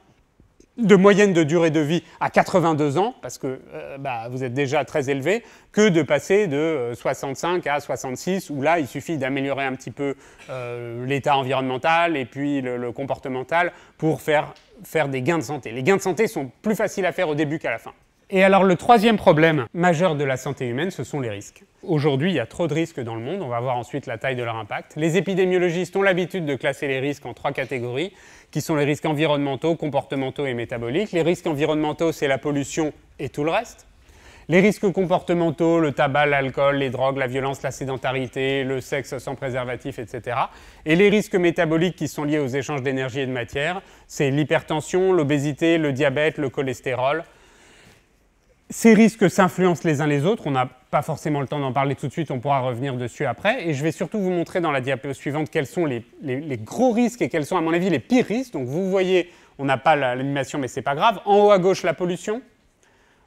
de moyenne de durée de vie à 82 ans, parce que euh, bah, vous êtes déjà très élevé, que de passer de 65 euh, à 66, où là, il suffit d'améliorer un petit peu euh, l'état environnemental et puis le, comportemental pour faire, faire des gains de santé. Les gains de santé sont plus faciles à faire au début qu'à la fin. Et alors le troisième problème majeur de la santé humaine, ce sont les risques. Aujourd'hui, il y a trop de risques dans le monde, on va voir ensuite la taille de leur impact. Les épidémiologistes ont l'habitude de classer les risques en trois catégories qui sont les risques environnementaux, comportementaux et métaboliques. Les risques environnementaux, c'est la pollution et tout le reste. Les risques comportementaux, le tabac, l'alcool, les drogues, la violence, la sédentarité, le sexe sans préservatif, etc. Et les risques métaboliques qui sont liés aux échanges d'énergie et de matière, c'est l'hypertension, l'obésité, le diabète, le cholestérol, ces risques s'influencent les uns les autres. On n'a pas forcément le temps d'en parler tout de suite, on pourra revenir dessus après. Et je vais surtout vous montrer dans la diapo suivante quels sont les, les gros risques et quels sont, à mon avis, les pires risques. Donc vous voyez, on n'a pas l'animation, mais c'est pas grave. En haut à gauche, la pollution.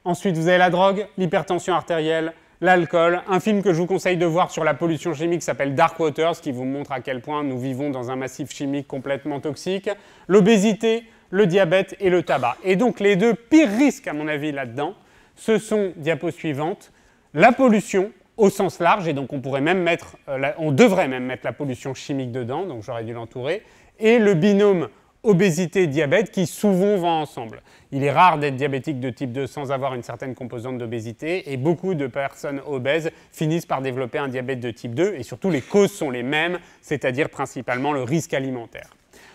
Ensuite, vous avez la drogue, l'hypertension artérielle, l'alcool. Un film que je vous conseille de voir sur la pollution chimique s'appelle Dark Waters, qui vous montre à quel point nous vivons dans un massif chimique complètement toxique. L'obésité, le diabète et le tabac. Et donc les deux pires risques, à mon avis, là-dedans, ce sont, diapos suivantes la pollution au sens large, et donc on pourrait même mettre, euh, on devrait même mettre la pollution chimique dedans, donc j'aurais dû l'entourer, et le binôme obésité-diabète qui souvent vont ensemble. Il est rare d'être diabétique de type 2 sans avoir une certaine composante d'obésité et beaucoup de personnes obèses finissent par développer un diabète de type 2 et surtout les causes sont les mêmes, c'est-à-dire principalement le risque alimentaire.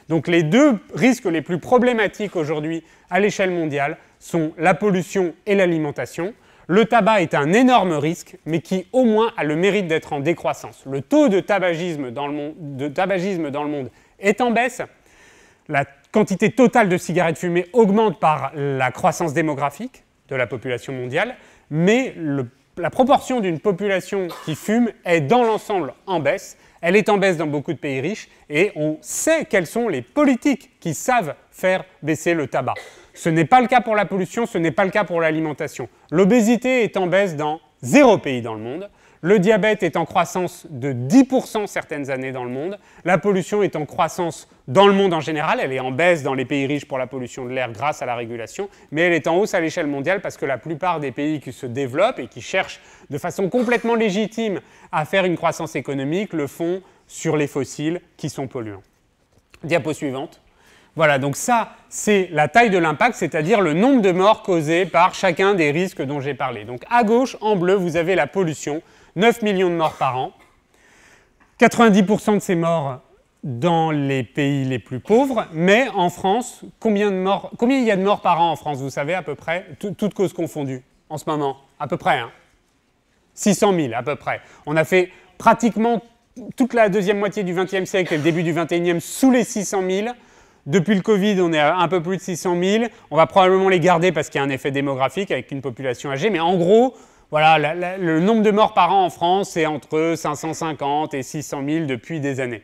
Donc les deux risques les plus problématiques aujourd'hui à l'échelle mondiale, sont la pollution et l'alimentation. Le tabac est un énorme risque, mais qui au moins a le mérite d'être en décroissance. Le taux de tabagisme, dans le monde, est en baisse. La quantité totale de cigarettes fumées augmente par la croissance démographique de la population mondiale, mais la proportion d'une population qui fume est dans l'ensemble en baisse. Elle est en baisse dans beaucoup de pays riches et on sait quelles sont les politiques qui savent faire baisser le tabac. Ce n'est pas le cas pour la pollution, ce n'est pas le cas pour l'alimentation. L'obésité est en baisse dans zéro pays dans le monde. Le diabète est en croissance de 10% certaines années dans le monde. La pollution est en croissance dans le monde en général. Elle est en baisse dans les pays riches pour la pollution de l'air grâce à la régulation, mais elle est en hausse à l'échelle mondiale parce que la plupart des pays qui se développent et qui cherchent de façon complètement légitime à faire une croissance économique le font sur les fossiles qui sont polluants. Diapo suivante. Voilà, donc ça, c'est la taille de l'impact, c'est-à-dire le nombre de morts causées par chacun des risques dont j'ai parlé. Donc à gauche, en bleu, vous avez la pollution, 9 millions de morts par an. 90% de ces morts dans les pays les plus pauvres, mais en France, combien, de morts, combien il y a de morts par an en France, vous savez, à peu près, toutes causes confondues, en ce moment, à peu près, hein 600 000 à peu près. On a fait pratiquement toute la deuxième moitié du XXe siècle et le début du XXIe sous les 600 000. Depuis le Covid, on est à un peu plus de 600 000. On va probablement les garder parce qu'il y a un effet démographique avec une population âgée. Mais en gros, voilà, le nombre de morts par an en France est entre 550 et 600 000 depuis des années.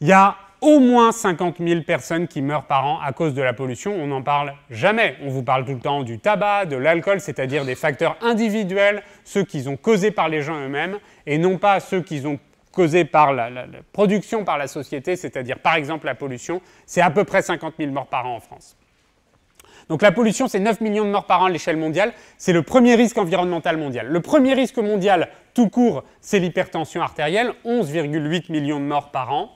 Il y a au moins 50 000 personnes qui meurent par an à cause de la pollution. On n'en parle jamais. On vous parle tout le temps du tabac, de l'alcool, c'est-à-dire des facteurs individuels, ceux qu'ils ont causés par les gens eux-mêmes, et non pas ceux qu'ils ont Causé par la, production par la société, c'est-à-dire par exemple la pollution, c'est à peu près 50 000 morts par an en France. Donc la pollution, c'est 9 millions de morts par an à l'échelle mondiale. C'est le premier risque environnemental mondial. Le premier risque mondial tout court, c'est l'hypertension artérielle, 11,8 millions de morts par an.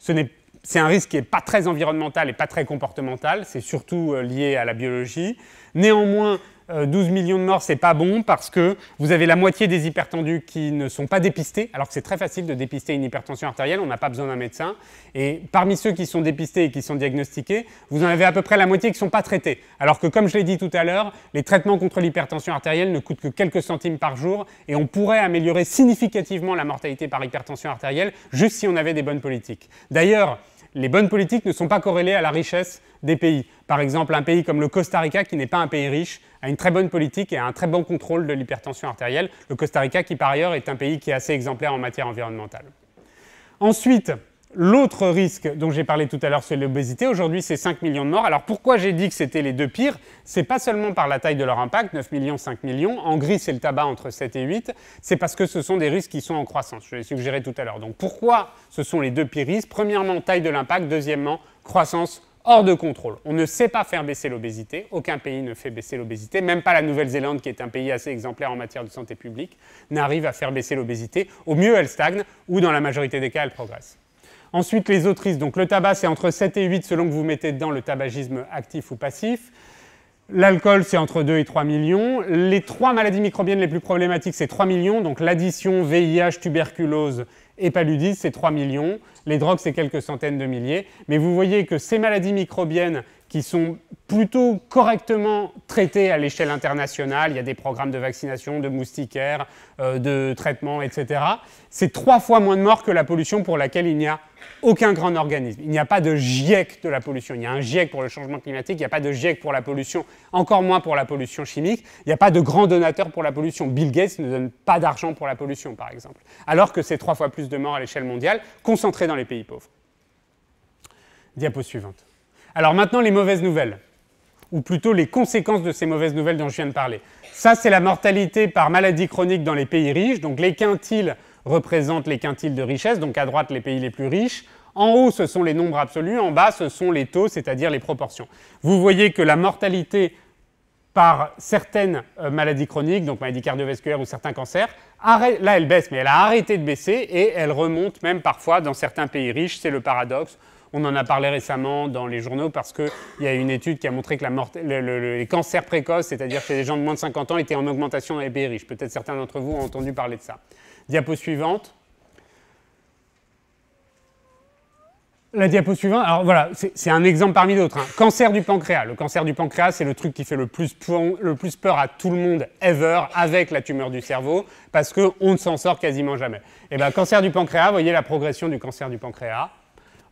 c'est un risque qui n'est pas très environnemental et pas très comportemental, c'est surtout euh, lié à la biologie. Néanmoins, 12 euh, millions de morts, c'est pas bon parce que vous avez la moitié des hypertendus qui ne sont pas dépistés, alors que c'est très facile de dépister une hypertension artérielle, on n'a pas besoin d'un médecin. Et parmi ceux qui sont dépistés et qui sont diagnostiqués, vous en avez à peu près la moitié qui ne sont pas traités. Alors que, comme je l'ai dit tout à l'heure, les traitements contre l'hypertension artérielle ne coûtent que quelques centimes par jour et on pourrait améliorer significativement la mortalité par hypertension artérielle juste si on avait des bonnes politiques. D'ailleurs, les bonnes politiques ne sont pas corrélées à la richesse des pays. Par exemple, un pays comme le Costa Rica, qui n'est pas un pays riche, à une très bonne politique et à un très bon contrôle de l'hypertension artérielle. Le Costa Rica, qui par ailleurs est un pays qui est assez exemplaire en matière environnementale. Ensuite, L'autre risque dont j'ai parlé tout à l'heure, c'est l'obésité. Aujourd'hui, c'est 5 millions de morts. Alors pourquoi j'ai dit que c'était les deux pires C'est pas seulement par la taille de leur impact, 9 millions, 5 millions. En gris, c'est le tabac entre 7 et 8. C'est parce que ce sont des risques qui sont en croissance. Je l'ai suggéré tout à l'heure. Donc pourquoi ce sont les deux pires risques Premièrement, taille de l'impact. Deuxièmement, croissance hors de contrôle. On ne sait pas faire baisser l'obésité, aucun pays ne fait baisser l'obésité, même pas la Nouvelle-Zélande, qui est un pays assez exemplaire en matière de santé publique, n'arrive à faire baisser l'obésité. Au mieux, elle stagne, ou dans la majorité des cas, elle progresse. Ensuite, les autrices. Donc le tabac, c'est entre 7 et 8 selon que vous mettez dedans le tabagisme actif ou passif. L'alcool, c'est entre 2 et 3 millions. Les trois maladies microbiennes les plus problématiques, c'est 3 millions. Donc l'addition, VIH, tuberculose et c'est 3 millions, les drogues, c'est quelques centaines de milliers. Mais vous voyez que ces maladies microbiennes qui sont plutôt correctement traitées à l'échelle internationale, il y a des programmes de vaccination, de moustiquaires, euh, de traitement, etc., c'est trois fois moins de morts que la pollution pour laquelle il n'y a aucun grand organisme. Il n'y a pas de GIEC de la pollution. Il y a un GIEC pour le changement climatique, il n'y a pas de GIEC pour la pollution, encore moins pour la pollution chimique. Il n'y a pas de grand donateur pour la pollution. Bill Gates ne donne pas d'argent pour la pollution, par exemple. Alors que c'est trois fois plus de morts à l'échelle mondiale, concentrée dans les pays pauvres. Diapo suivante. Alors maintenant, les mauvaises nouvelles, ou plutôt les conséquences de ces mauvaises nouvelles dont je viens de parler. Ça, c'est la mortalité par maladie chronique dans les pays riches. Donc les quintiles représentent les quintiles de richesse, donc à droite, les pays les plus riches. En haut, ce sont les nombres absolus, en bas, ce sont les taux, c'est-à-dire les proportions. Vous voyez que la mortalité par certaines euh, maladies chroniques, donc maladies cardiovasculaires ou certains cancers. là, elle baisse, mais elle a arrêté de baisser et elle remonte même parfois dans certains pays riches. C'est le paradoxe. On en a parlé récemment dans les journaux parce qu'il y a une étude qui a montré que les cancers précoces, c'est-à-dire chez les gens de moins de 50 ans, étaient en augmentation dans les pays riches. Peut-être certains d'entre vous ont entendu parler de ça. Diapo suivante. La diapo suivante, alors voilà, c'est un exemple parmi d'autres. Hein. Cancer du pancréas. Le cancer du pancréas, c'est le truc qui fait le plus, le plus, peur à tout le monde ever avec la tumeur du cerveau, parce qu'on ne s'en sort quasiment jamais. Et eh bien, cancer du pancréas, voyez la progression du cancer du pancréas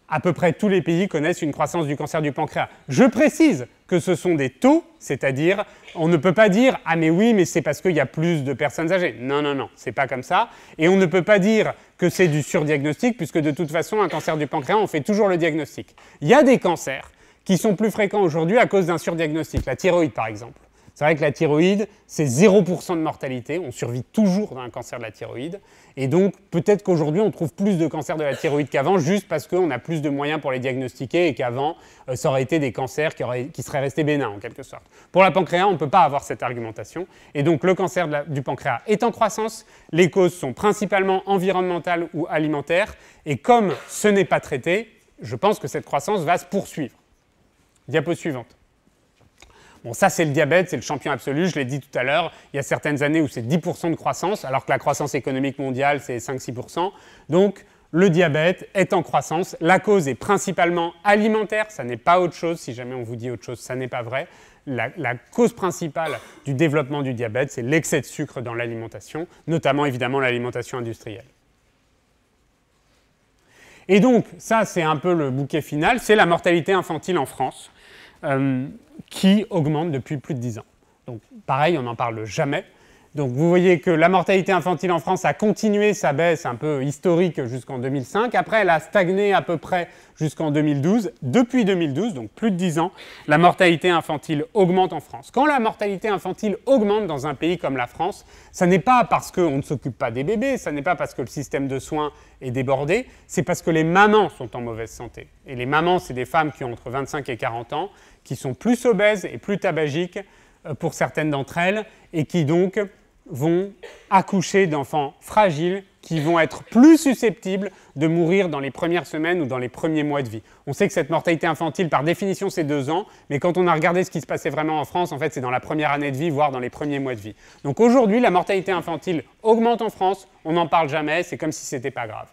à peu près tous les pays connaissent une croissance du cancer du pancréas. Je précise que ce sont des taux, c'est-à-dire on ne peut pas dire ah mais oui mais c'est parce qu'il y a plus de personnes âgées. Non non non, c'est pas comme ça. Et on ne peut pas dire que c'est du surdiagnostic puisque de toute façon un cancer du pancréas on fait toujours le diagnostic. Il y a des cancers qui sont plus fréquents aujourd'hui à cause d'un surdiagnostic, la thyroïde par exemple. C'est vrai que la thyroïde, c'est 0% de mortalité. On survit toujours d'un cancer de la thyroïde. Et donc, peut-être qu'aujourd'hui, on trouve plus de cancers de la thyroïde qu'avant, juste parce qu'on a plus de moyens pour les diagnostiquer et qu'avant, euh, ça aurait été des cancers qui, seraient restés bénins, en quelque sorte. Pour la pancréas, on ne peut pas avoir cette argumentation. Et donc, le cancer du pancréas est en croissance. Les causes sont principalement environnementales ou alimentaires. Et comme ce n'est pas traité, je pense que cette croissance va se poursuivre. Diapo suivante. Bon, ça, c'est le diabète, c'est le champion absolu, je l'ai dit tout à l'heure. Il y a certaines années où c'est 10% de croissance, alors que la croissance économique mondiale, c'est 5-6%. Donc, le diabète est en croissance. La cause est principalement alimentaire, ça n'est pas autre chose. Si jamais on vous dit autre chose, ça n'est pas vrai. La, la, cause principale du développement du diabète, c'est l'excès de sucre dans l'alimentation, notamment évidemment l'alimentation industrielle. Et donc, ça, c'est un peu le bouquet final, c'est la mortalité infantile en France. Euh, qui augmente depuis plus de 10 ans. Donc pareil, on n'en parle jamais. Donc vous voyez que la mortalité infantile en France a continué sa baisse un peu historique jusqu'en 2005. Après, elle a stagné à peu près jusqu'en 2012. Depuis 2012, donc plus de 10 ans, la mortalité infantile augmente en France. Quand la mortalité infantile augmente dans un pays comme la France, ça n'est pas parce qu'on ne s'occupe pas des bébés, ça n'est pas parce que le système de soins est débordé, c'est parce que les mamans sont en mauvaise santé. Et les mamans, c'est des femmes qui ont entre 25 et 40 ans, qui sont plus obèses et plus tabagiques euh, pour certaines d'entre elles, et qui donc vont accoucher d'enfants fragiles qui vont être plus susceptibles de mourir dans les premières semaines ou dans les premiers mois de vie. On sait que cette mortalité infantile, par définition, c'est deux ans, mais quand on a regardé ce qui se passait vraiment en France, en fait, c'est dans la première année de vie, voire dans les premiers mois de vie. Donc aujourd'hui, la mortalité infantile augmente en France, on n'en parle jamais, c'est comme si ce n'était pas grave.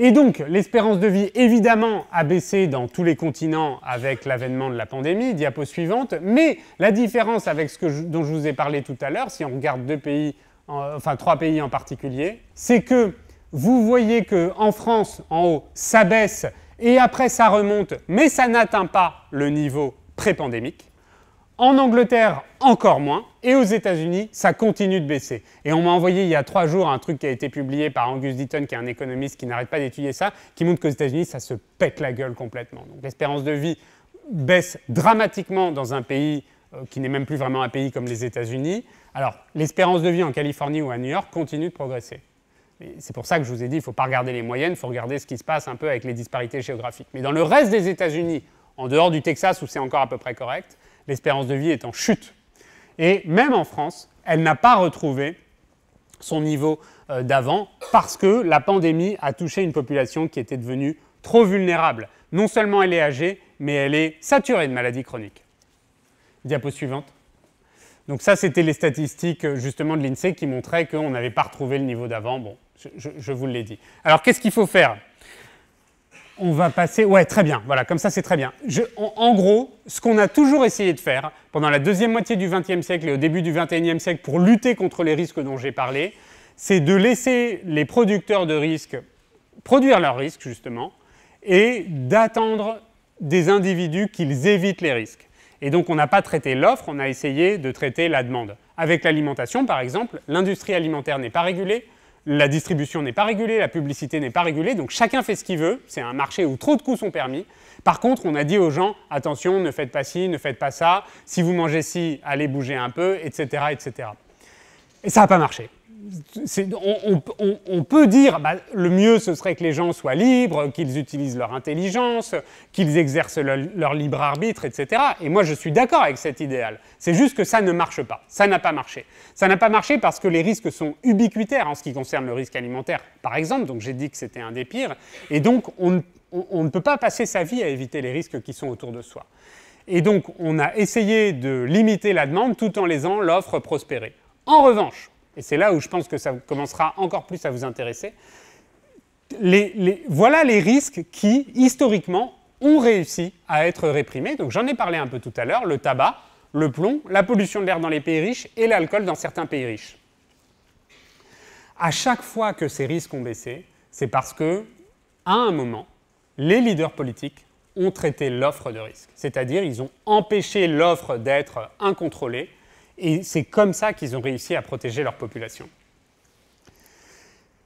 Et donc, l'espérance de vie, évidemment, a baissé dans tous les continents avec l'avènement de la pandémie, diapo suivante, mais la différence avec ce dont je vous ai parlé tout à l'heure, si on regarde deux pays, enfin trois pays en particulier, c'est que vous voyez qu'en France, en haut, ça baisse et après ça remonte, mais ça n'atteint pas le niveau pré-pandémique. En Angleterre, encore moins. Et aux États-Unis, ça continue de baisser. Et on m'a envoyé il y a trois jours un truc qui a été publié par Angus Deaton, qui est un économiste qui n'arrête pas d'étudier ça, qui montre qu'aux États-Unis, ça se pète la gueule complètement. Donc l'espérance de vie baisse dramatiquement dans un pays euh, qui n'est même plus vraiment un pays comme les États-Unis. Alors l'espérance de vie en Californie ou à New York continue de progresser. C'est pour ça que je vous ai dit, il ne faut pas regarder les moyennes, il faut regarder ce qui se passe un peu avec les disparités géographiques. Mais dans le reste des États-Unis, en dehors du Texas où c'est encore à peu près correct, l'espérance de vie est en chute. Et même en France, elle n'a pas retrouvé son niveau euh, d'avant parce que la pandémie a touché une population qui était devenue trop vulnérable. Non seulement elle est âgée, mais elle est saturée de maladies chroniques. Diapo suivante. Donc ça, c'était les statistiques euh, justement de l'INSEE qui montraient qu'on n'avait pas retrouvé le niveau d'avant. Bon, je, vous l'ai dit. Alors qu'est-ce qu'il faut faire on va passer. Ouais, très bien. Voilà, comme ça, c'est très bien. en, en, gros, ce qu'on a toujours essayé de faire pendant la deuxième moitié du XXe siècle et au début du XXIe siècle pour lutter contre les risques dont j'ai parlé, c'est de laisser les producteurs de risques produire leurs risques, justement, et d'attendre des individus qu'ils évitent les risques. Et donc, on n'a pas traité l'offre, on a essayé de traiter la demande. Avec l'alimentation, par exemple, l'industrie alimentaire n'est pas régulée. La distribution n'est pas régulée, la publicité n'est pas régulée, donc chacun fait ce qu'il veut. C'est un marché où trop de coups sont permis. Par contre, on a dit aux gens, attention, ne faites pas ci, ne faites pas ça. Si vous mangez ci, allez bouger un peu, etc. etc. Et ça n'a pas marché on, peut dire bah, le mieux ce serait que les gens soient libres, qu'ils utilisent leur intelligence, qu'ils exercent leur libre arbitre, etc. Et moi je suis d'accord avec cet idéal. C'est juste que ça ne marche pas. Ça n'a pas marché. Ça n'a pas marché parce que les risques sont ubiquitaires en ce qui concerne le risque alimentaire, par exemple. Donc j'ai dit que c'était un des pires. Et donc on, on ne peut pas passer sa vie à éviter les risques qui sont autour de soi. Et donc on a essayé de limiter la demande tout en laissant l'offre prospérer. En revanche, et c'est là où je pense que ça commencera encore plus à vous intéresser, voilà les risques qui, historiquement, ont réussi à être réprimés. Donc j'en ai parlé un peu tout à l'heure, le tabac, le plomb, la pollution de l'air dans les pays riches et l'alcool dans certains pays riches. À chaque fois que ces risques ont baissé, c'est parce que, à un moment, les leaders politiques ont traité l'offre de risque. C'est-à-dire, ils ont empêché l'offre d'être incontrôlée et c'est comme ça qu'ils ont réussi à protéger leur population.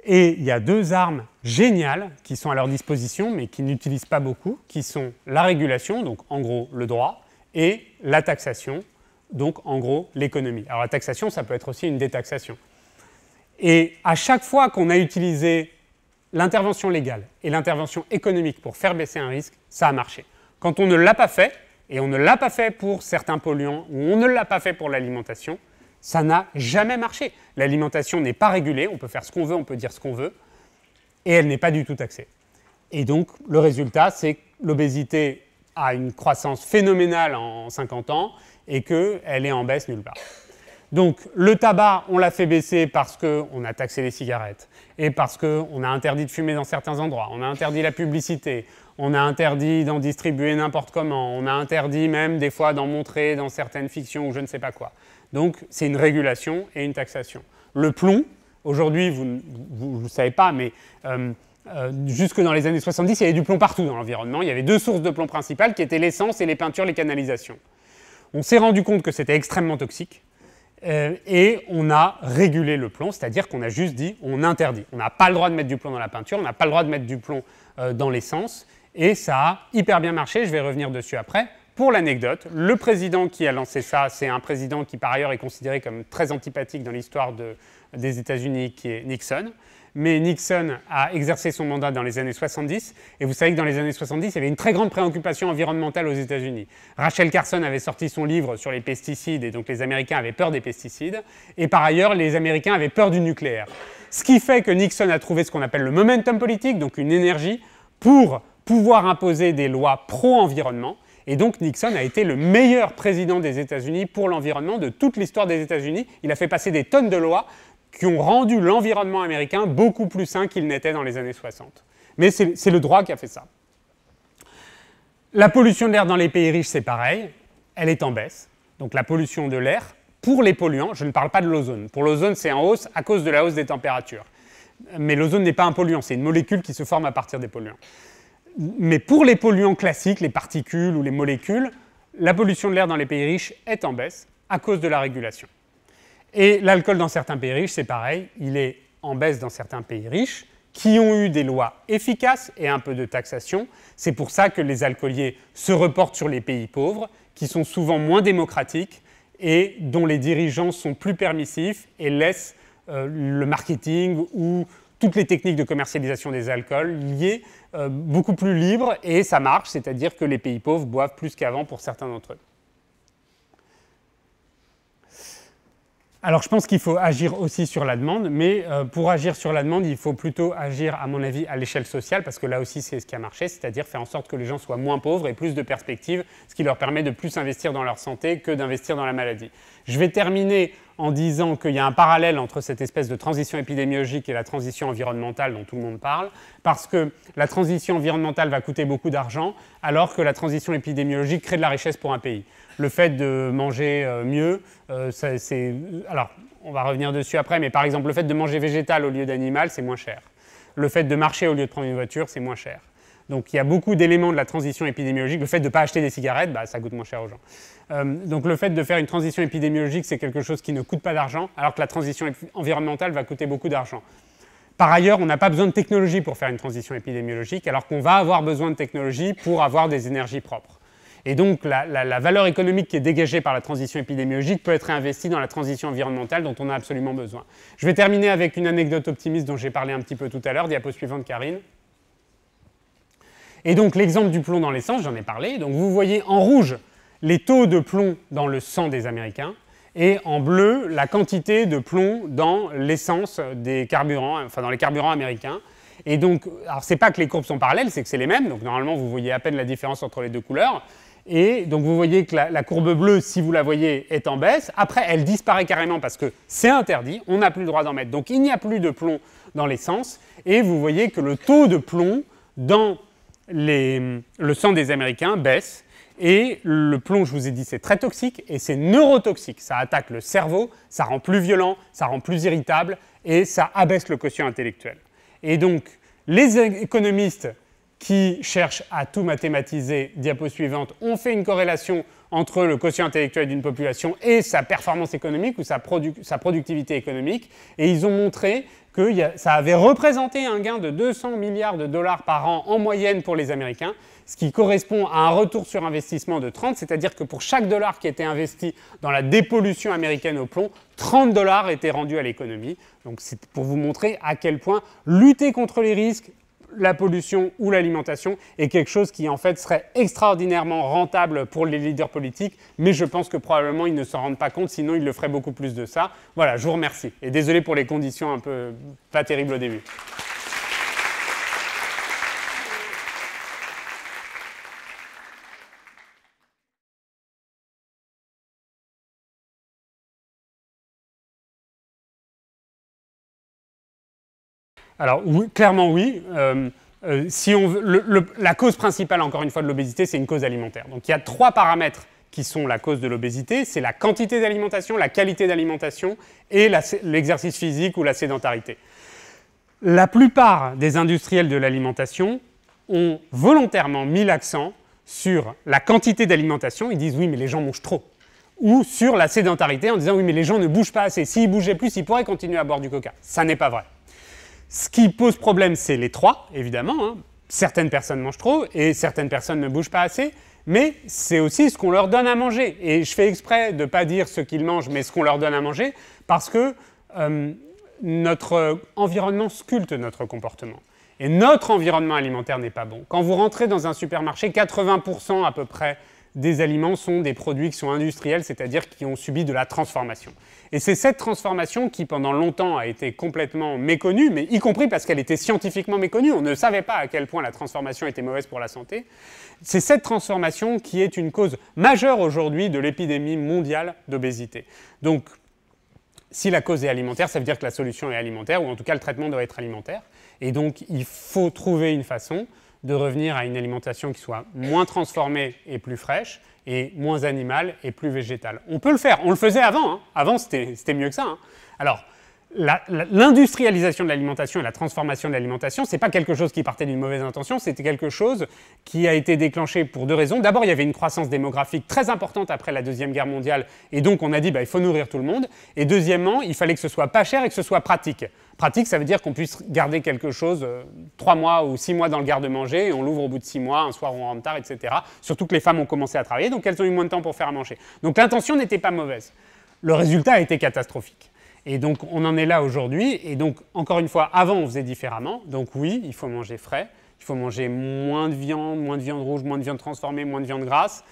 Et il y a deux armes géniales qui sont à leur disposition, mais qui n'utilisent pas beaucoup, qui sont la régulation, donc en gros le droit, et la taxation, donc en gros l'économie. Alors la taxation, ça peut être aussi une détaxation. Et à chaque fois qu'on a utilisé l'intervention légale et l'intervention économique pour faire baisser un risque, ça a marché. Quand on ne l'a pas fait, et on ne l'a pas fait pour certains polluants ou on ne l'a pas fait pour l'alimentation, ça n'a jamais marché. L'alimentation n'est pas régulée, on peut faire ce qu'on veut, on peut dire ce qu'on veut, et elle n'est pas du tout taxée. Et donc le résultat, c'est que l'obésité a une croissance phénoménale en 50 ans et qu'elle est en baisse nulle part. Donc le tabac, on l'a fait baisser parce qu'on a taxé les cigarettes et parce qu'on a interdit de fumer dans certains endroits, on a interdit la publicité, on a interdit d'en distribuer n'importe comment, on a interdit même des fois d'en montrer dans certaines fictions ou je ne sais pas quoi. Donc c'est une régulation et une taxation. Le plomb, aujourd'hui vous ne le savez pas, mais euh, euh, jusque dans les années 70, il y avait du plomb partout dans l'environnement. Il y avait deux sources de plomb principales qui étaient l'essence et les peintures, les canalisations. On s'est rendu compte que c'était extrêmement toxique euh, et on a régulé le plomb, c'est-à-dire qu'on a juste dit on interdit. On n'a pas le droit de mettre du plomb dans la peinture, on n'a pas le droit de mettre du plomb dans l'essence et ça a hyper bien marché, je vais revenir dessus après. Pour l'anecdote, le président qui a lancé ça, c'est un président qui par ailleurs est considéré comme très antipathique dans l'histoire des États-Unis, qui est Nixon. Mais Nixon a exercé son mandat dans les années 70, et vous savez que dans les années 70, il y avait une très grande préoccupation environnementale aux États-Unis. Rachel Carson avait sorti son livre sur les pesticides, et donc les Américains avaient peur des pesticides, et par ailleurs, les Américains avaient peur du nucléaire. Ce qui fait que Nixon a trouvé ce qu'on appelle le momentum politique, donc une énergie, pour pouvoir imposer des lois pro-environnement. Et donc Nixon a été le meilleur président des États-Unis pour l'environnement de toute l'histoire des États-Unis. Il a fait passer des tonnes de lois qui ont rendu l'environnement américain beaucoup plus sain qu'il n'était dans les années 60. Mais c'est le droit qui a fait ça. La pollution de l'air dans les pays riches, c'est pareil, elle est en baisse. Donc la pollution de l'air, pour les polluants, je ne parle pas de l'ozone. Pour l'ozone, c'est en hausse à cause de la hausse des températures. Mais l'ozone n'est pas un polluant, c'est une molécule qui se forme à partir des polluants mais pour les polluants classiques, les particules ou les molécules, la pollution de l'air dans les pays riches est en baisse à cause de la régulation. Et l'alcool dans certains pays riches, c'est pareil, il est en baisse dans certains pays riches qui ont eu des lois efficaces et un peu de taxation. C'est pour ça que les alcooliers se reportent sur les pays pauvres, qui sont souvent moins démocratiques et dont les dirigeants sont plus permissifs et laissent euh, le marketing ou toutes les techniques de commercialisation des alcools liées euh, beaucoup plus libre et ça marche, c'est-à-dire que les pays pauvres boivent plus qu'avant pour certains d'entre eux. Alors je pense qu'il faut agir aussi sur la demande, mais euh, pour agir sur la demande, il faut plutôt agir, à mon avis, à l'échelle sociale, parce que là aussi c'est ce qui a marché, c'est-à-dire faire en sorte que les gens soient moins pauvres et plus de perspectives, ce qui leur permet de plus investir dans leur santé que d'investir dans la maladie. Je vais terminer en disant qu'il y a un parallèle entre cette espèce de transition épidémiologique et la transition environnementale dont tout le monde parle, parce que la transition environnementale va coûter beaucoup d'argent, alors que la transition épidémiologique crée de la richesse pour un pays. Le fait de manger euh, mieux, euh, c'est... Alors, on va revenir dessus après, mais par exemple, le fait de manger végétal au lieu d'animal, c'est moins cher. Le fait de marcher au lieu de prendre une voiture, c'est moins cher. Donc il y a beaucoup d'éléments de la transition épidémiologique. Le fait de ne pas acheter des cigarettes, bah, ça coûte moins cher aux gens. Euh, donc le fait de faire une transition épidémiologique, c'est quelque chose qui ne coûte pas d'argent, alors que la transition environnementale va coûter beaucoup d'argent. Par ailleurs, on n'a pas besoin de technologie pour faire une transition épidémiologique, alors qu'on va avoir besoin de technologie pour avoir des énergies propres. Et donc la, la valeur économique qui est dégagée par la transition épidémiologique peut être investie dans la transition environnementale dont on a absolument besoin. Je vais terminer avec une anecdote optimiste dont j'ai parlé un petit peu tout à l'heure, diapo suivante Karine. Et donc l'exemple du plomb dans l'essence, j'en ai parlé. Donc vous voyez en rouge les taux de plomb dans le sang des Américains et en bleu la quantité de plomb dans l'essence des carburants, enfin dans les carburants américains. Et donc, alors c'est pas que les courbes sont parallèles, c'est que c'est les mêmes. Donc normalement, vous voyez à peine la différence entre les deux couleurs. Et donc vous voyez que la, la courbe bleue, si vous la voyez, est en baisse. Après, elle disparaît carrément parce que c'est interdit, on n'a plus le droit d'en mettre. Donc il n'y a plus de plomb dans l'essence. Et vous voyez que le taux de plomb dans le sang des Américains baisse. Et le plomb, je vous ai dit, c'est très toxique et c'est neurotoxique. Ça attaque le cerveau, ça rend plus violent, ça rend plus irritable et ça abaisse le quotient intellectuel. Et donc, les économistes qui cherchent à tout mathématiser, diapo suivante, ont fait une corrélation entre le quotient intellectuel d'une population et sa performance économique ou sa productivité économique. Et ils ont montré que ça avait représenté un gain de 200 milliards de dollars par an en moyenne pour les Américains, ce qui correspond à un retour sur investissement de 30, c'est-à-dire que pour chaque dollar qui était investi dans la dépollution américaine au plomb, 30 dollars étaient rendus à l'économie. Donc c'est pour vous montrer à quel point lutter contre les risques, la pollution ou l'alimentation est quelque chose qui en fait serait extraordinairement rentable pour les leaders politiques, mais je pense que probablement ils ne s'en rendent pas compte, sinon ils le feraient beaucoup plus de ça. Voilà, je vous remercie et désolé pour les conditions un peu pas terribles au début. Alors clairement oui. Euh, euh, la cause principale, encore une fois, de l'obésité, c'est une cause alimentaire. Donc il y a trois paramètres qui sont la cause de l'obésité. C'est la quantité d'alimentation, la qualité d'alimentation et l'exercice physique ou la sédentarité. La plupart des industriels de l'alimentation ont volontairement mis l'accent sur la quantité d'alimentation. Ils disent oui, mais les gens mangent trop. Ou sur la sédentarité en disant oui, mais les gens ne bougent pas assez. S'ils bougeaient plus, ils pourraient continuer à boire du coca. Ça n'est pas vrai. Ce qui pose problème, c'est les trois, évidemment. Hein. Certaines personnes mangent trop et certaines personnes ne bougent pas assez, mais c'est aussi ce qu'on leur donne à manger. Et je fais exprès de ne pas dire ce qu'ils mangent, mais ce qu'on leur donne à manger, parce que euh, notre environnement sculpte notre comportement. Et notre environnement alimentaire n'est pas bon. Quand vous rentrez dans un supermarché, 80% à peu près des aliments sont des produits qui sont industriels, c'est-à-dire qui ont subi de la transformation. Et c'est cette transformation qui, pendant longtemps, a été complètement méconnue, mais y compris parce qu'elle était scientifiquement méconnue. On ne savait pas à quel point la transformation était mauvaise pour la santé. C'est cette transformation qui est une cause majeure aujourd'hui de l'épidémie mondiale d'obésité. Donc, si la cause est alimentaire, ça veut dire que la solution est alimentaire, ou en tout cas le traitement doit être alimentaire. Et donc, il faut trouver une façon de revenir à une alimentation qui soit moins transformée et plus fraîche, et moins animale et plus végétale. On peut le faire, on le faisait avant, hein. avant c'était mieux que ça. Hein. Alors, l'industrialisation de l'alimentation et la transformation de l'alimentation, n'est pas quelque chose qui partait d'une mauvaise intention, c'était quelque chose qui a été déclenché pour deux raisons. D'abord, il y avait une croissance démographique très importante après la Deuxième Guerre mondiale, et donc on a dit bah, il faut nourrir tout le monde. Et deuxièmement, il fallait que ce soit pas cher et que ce soit pratique. Pratique, ça veut dire qu'on puisse garder quelque chose euh, trois mois ou six mois dans le garde-manger, et on l'ouvre au bout de six mois, un soir on rentre tard, etc. Surtout que les femmes ont commencé à travailler, donc elles ont eu moins de temps pour faire à manger. Donc l'intention n'était pas mauvaise. Le résultat a été catastrophique. Et donc on en est là aujourd'hui. Et donc encore une fois, avant on faisait différemment. Donc oui, il faut manger frais, il faut manger moins de viande, moins de viande rouge, moins de viande transformée, moins de viande grasse.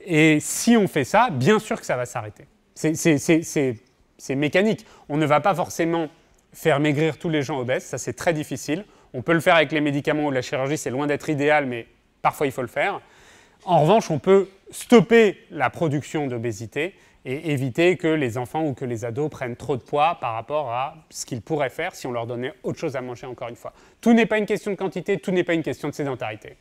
Et si on fait ça, bien sûr que ça va s'arrêter. C'est mécanique. On ne va pas forcément faire maigrir tous les gens obèses, ça c'est très difficile. On peut le faire avec les médicaments ou la chirurgie, c'est loin d'être idéal, mais parfois il faut le faire. En revanche, on peut stopper la production d'obésité et éviter que les enfants ou que les ados prennent trop de poids par rapport à ce qu'ils pourraient faire si on leur donnait autre chose à manger encore une fois. Tout n'est pas une question de quantité, tout n'est pas une question de sédentarité.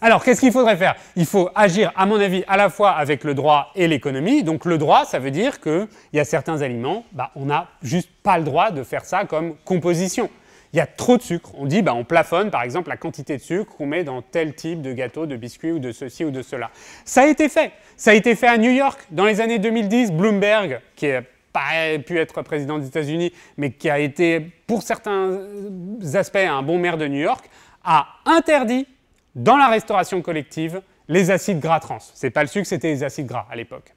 Alors, qu'est-ce qu'il faudrait faire Il faut agir, à mon avis, à la fois avec le droit et l'économie. Donc, le droit, ça veut dire qu'il y a certains aliments, bah, on n'a juste pas le droit de faire ça comme composition il y a trop de sucre. On dit, bah, on plafonne par exemple la quantité de sucre qu'on met dans tel type de gâteau, de biscuit ou de ceci ou de cela. Ça a été fait. Ça a été fait à New York dans les années 2010. Bloomberg, qui n'a pas pu être président des États-Unis, mais qui a été pour certains aspects un bon maire de New York, a interdit dans la restauration collective les acides gras trans. C'est pas le sucre, c'était les acides gras à l'époque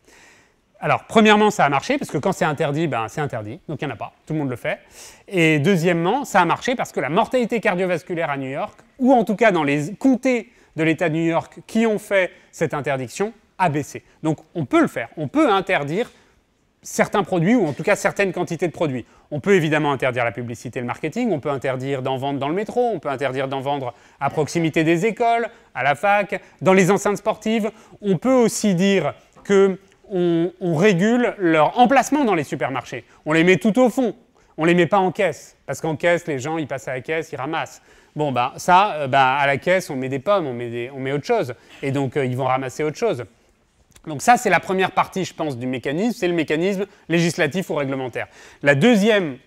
alors, premièrement, ça a marché, parce que quand c'est interdit, ben, c'est interdit, donc il n'y en a pas, tout le monde le fait. Et deuxièmement, ça a marché parce que la mortalité cardiovasculaire à New York, ou en tout cas dans les comtés de l'État de New York qui ont fait cette interdiction, a baissé. Donc on peut le faire, on peut interdire certains produits, ou en tout cas certaines quantités de produits. On peut évidemment interdire la publicité et le marketing, on peut interdire d'en vendre dans le métro, on peut interdire d'en vendre à proximité des écoles, à la fac, dans les enceintes sportives. On peut aussi dire que on, régule leur emplacement dans les supermarchés. On les met tout au fond. On ne les met pas en caisse. Parce qu'en caisse, les gens, ils passent à la caisse, ils ramassent. Bon, bah, ça, euh, bah, à la caisse, on met des pommes, on met, autre chose. Et donc, euh, ils vont ramasser autre chose. Donc ça, c'est la première partie, je pense, du mécanisme. C'est le mécanisme législatif ou réglementaire. La deuxième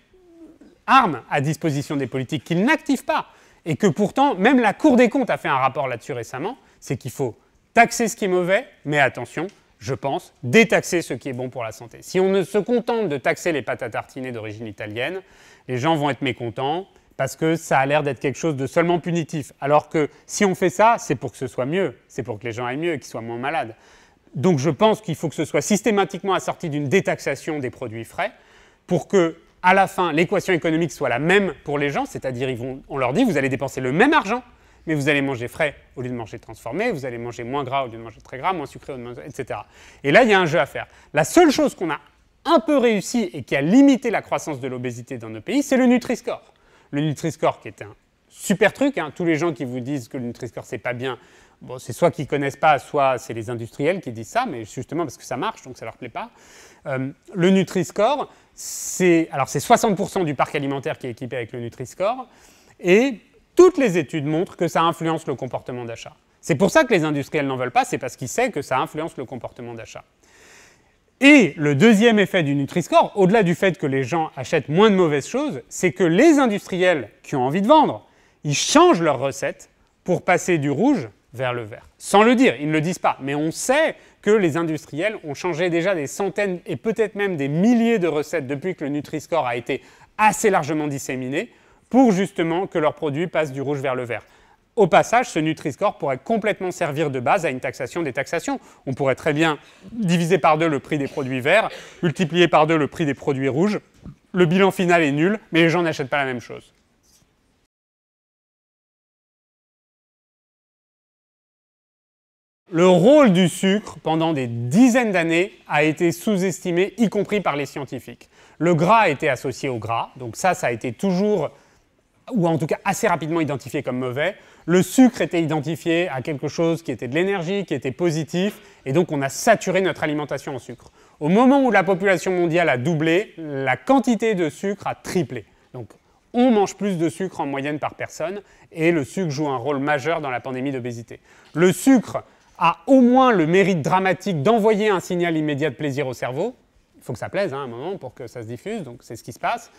arme à disposition des politiques qu'ils n'activent pas, et que pourtant, même la Cour des comptes a fait un rapport là-dessus récemment, c'est qu'il faut taxer ce qui est mauvais, mais attention, je pense, détaxer ce qui est bon pour la santé. Si on ne se contente de taxer les pâtes à tartiner d'origine italienne, les gens vont être mécontents parce que ça a l'air d'être quelque chose de seulement punitif. Alors que si on fait ça, c'est pour que ce soit mieux, c'est pour que les gens aillent mieux et qu'ils soient moins malades. Donc je pense qu'il faut que ce soit systématiquement assorti d'une détaxation des produits frais pour que à la fin l'équation économique soit la même pour les gens, c'est-à-dire on leur dit vous allez dépenser le même argent mais vous allez manger frais au lieu de manger transformé, vous allez manger moins gras au lieu de manger très gras, moins sucré, au lieu de manger, etc. Et là, il y a un jeu à faire. La seule chose qu'on a un peu réussi et qui a limité la croissance de l'obésité dans nos pays, c'est le Nutri-Score. Le Nutri-Score qui est un super truc, hein. tous les gens qui vous disent que le Nutri-Score c'est pas bien, bon, c'est soit qu'ils connaissent pas, soit c'est les industriels qui disent ça, mais justement parce que ça marche, donc ça leur plaît pas. Euh, le Nutri-Score, c'est alors c'est 60% du parc alimentaire qui est équipé avec le Nutri-Score et toutes les études montrent que ça influence le comportement d'achat. C'est pour ça que les industriels n'en veulent pas, c'est parce qu'ils savent que ça influence le comportement d'achat. Et le deuxième effet du Nutri-Score, au-delà du fait que les gens achètent moins de mauvaises choses, c'est que les industriels qui ont envie de vendre, ils changent leurs recettes pour passer du rouge vers le vert. Sans le dire, ils ne le disent pas, mais on sait que les industriels ont changé déjà des centaines et peut-être même des milliers de recettes depuis que le Nutri-Score a été assez largement disséminé pour justement que leurs produits passent du rouge vers le vert. Au passage, ce Nutri-Score pourrait complètement servir de base à une taxation des taxations. On pourrait très bien diviser par deux le prix des produits verts, multiplier par deux le prix des produits rouges. Le bilan final est nul, mais les gens n'achètent pas la même chose. Le rôle du sucre pendant des dizaines d'années a été sous-estimé, y compris par les scientifiques. Le gras a été associé au gras, donc ça, ça a été toujours ou en tout cas assez rapidement identifié comme mauvais. Le sucre était identifié à quelque chose qui était de l'énergie, qui était positif, et donc on a saturé notre alimentation en sucre. Au moment où la population mondiale a doublé, la quantité de sucre a triplé. Donc on mange plus de sucre en moyenne par personne, et le sucre joue un rôle majeur dans la pandémie d'obésité. Le sucre a au moins le mérite dramatique d'envoyer un signal immédiat de plaisir au cerveau, il faut que ça plaise hein, à un moment pour que ça se diffuse, donc c'est ce qui se passe.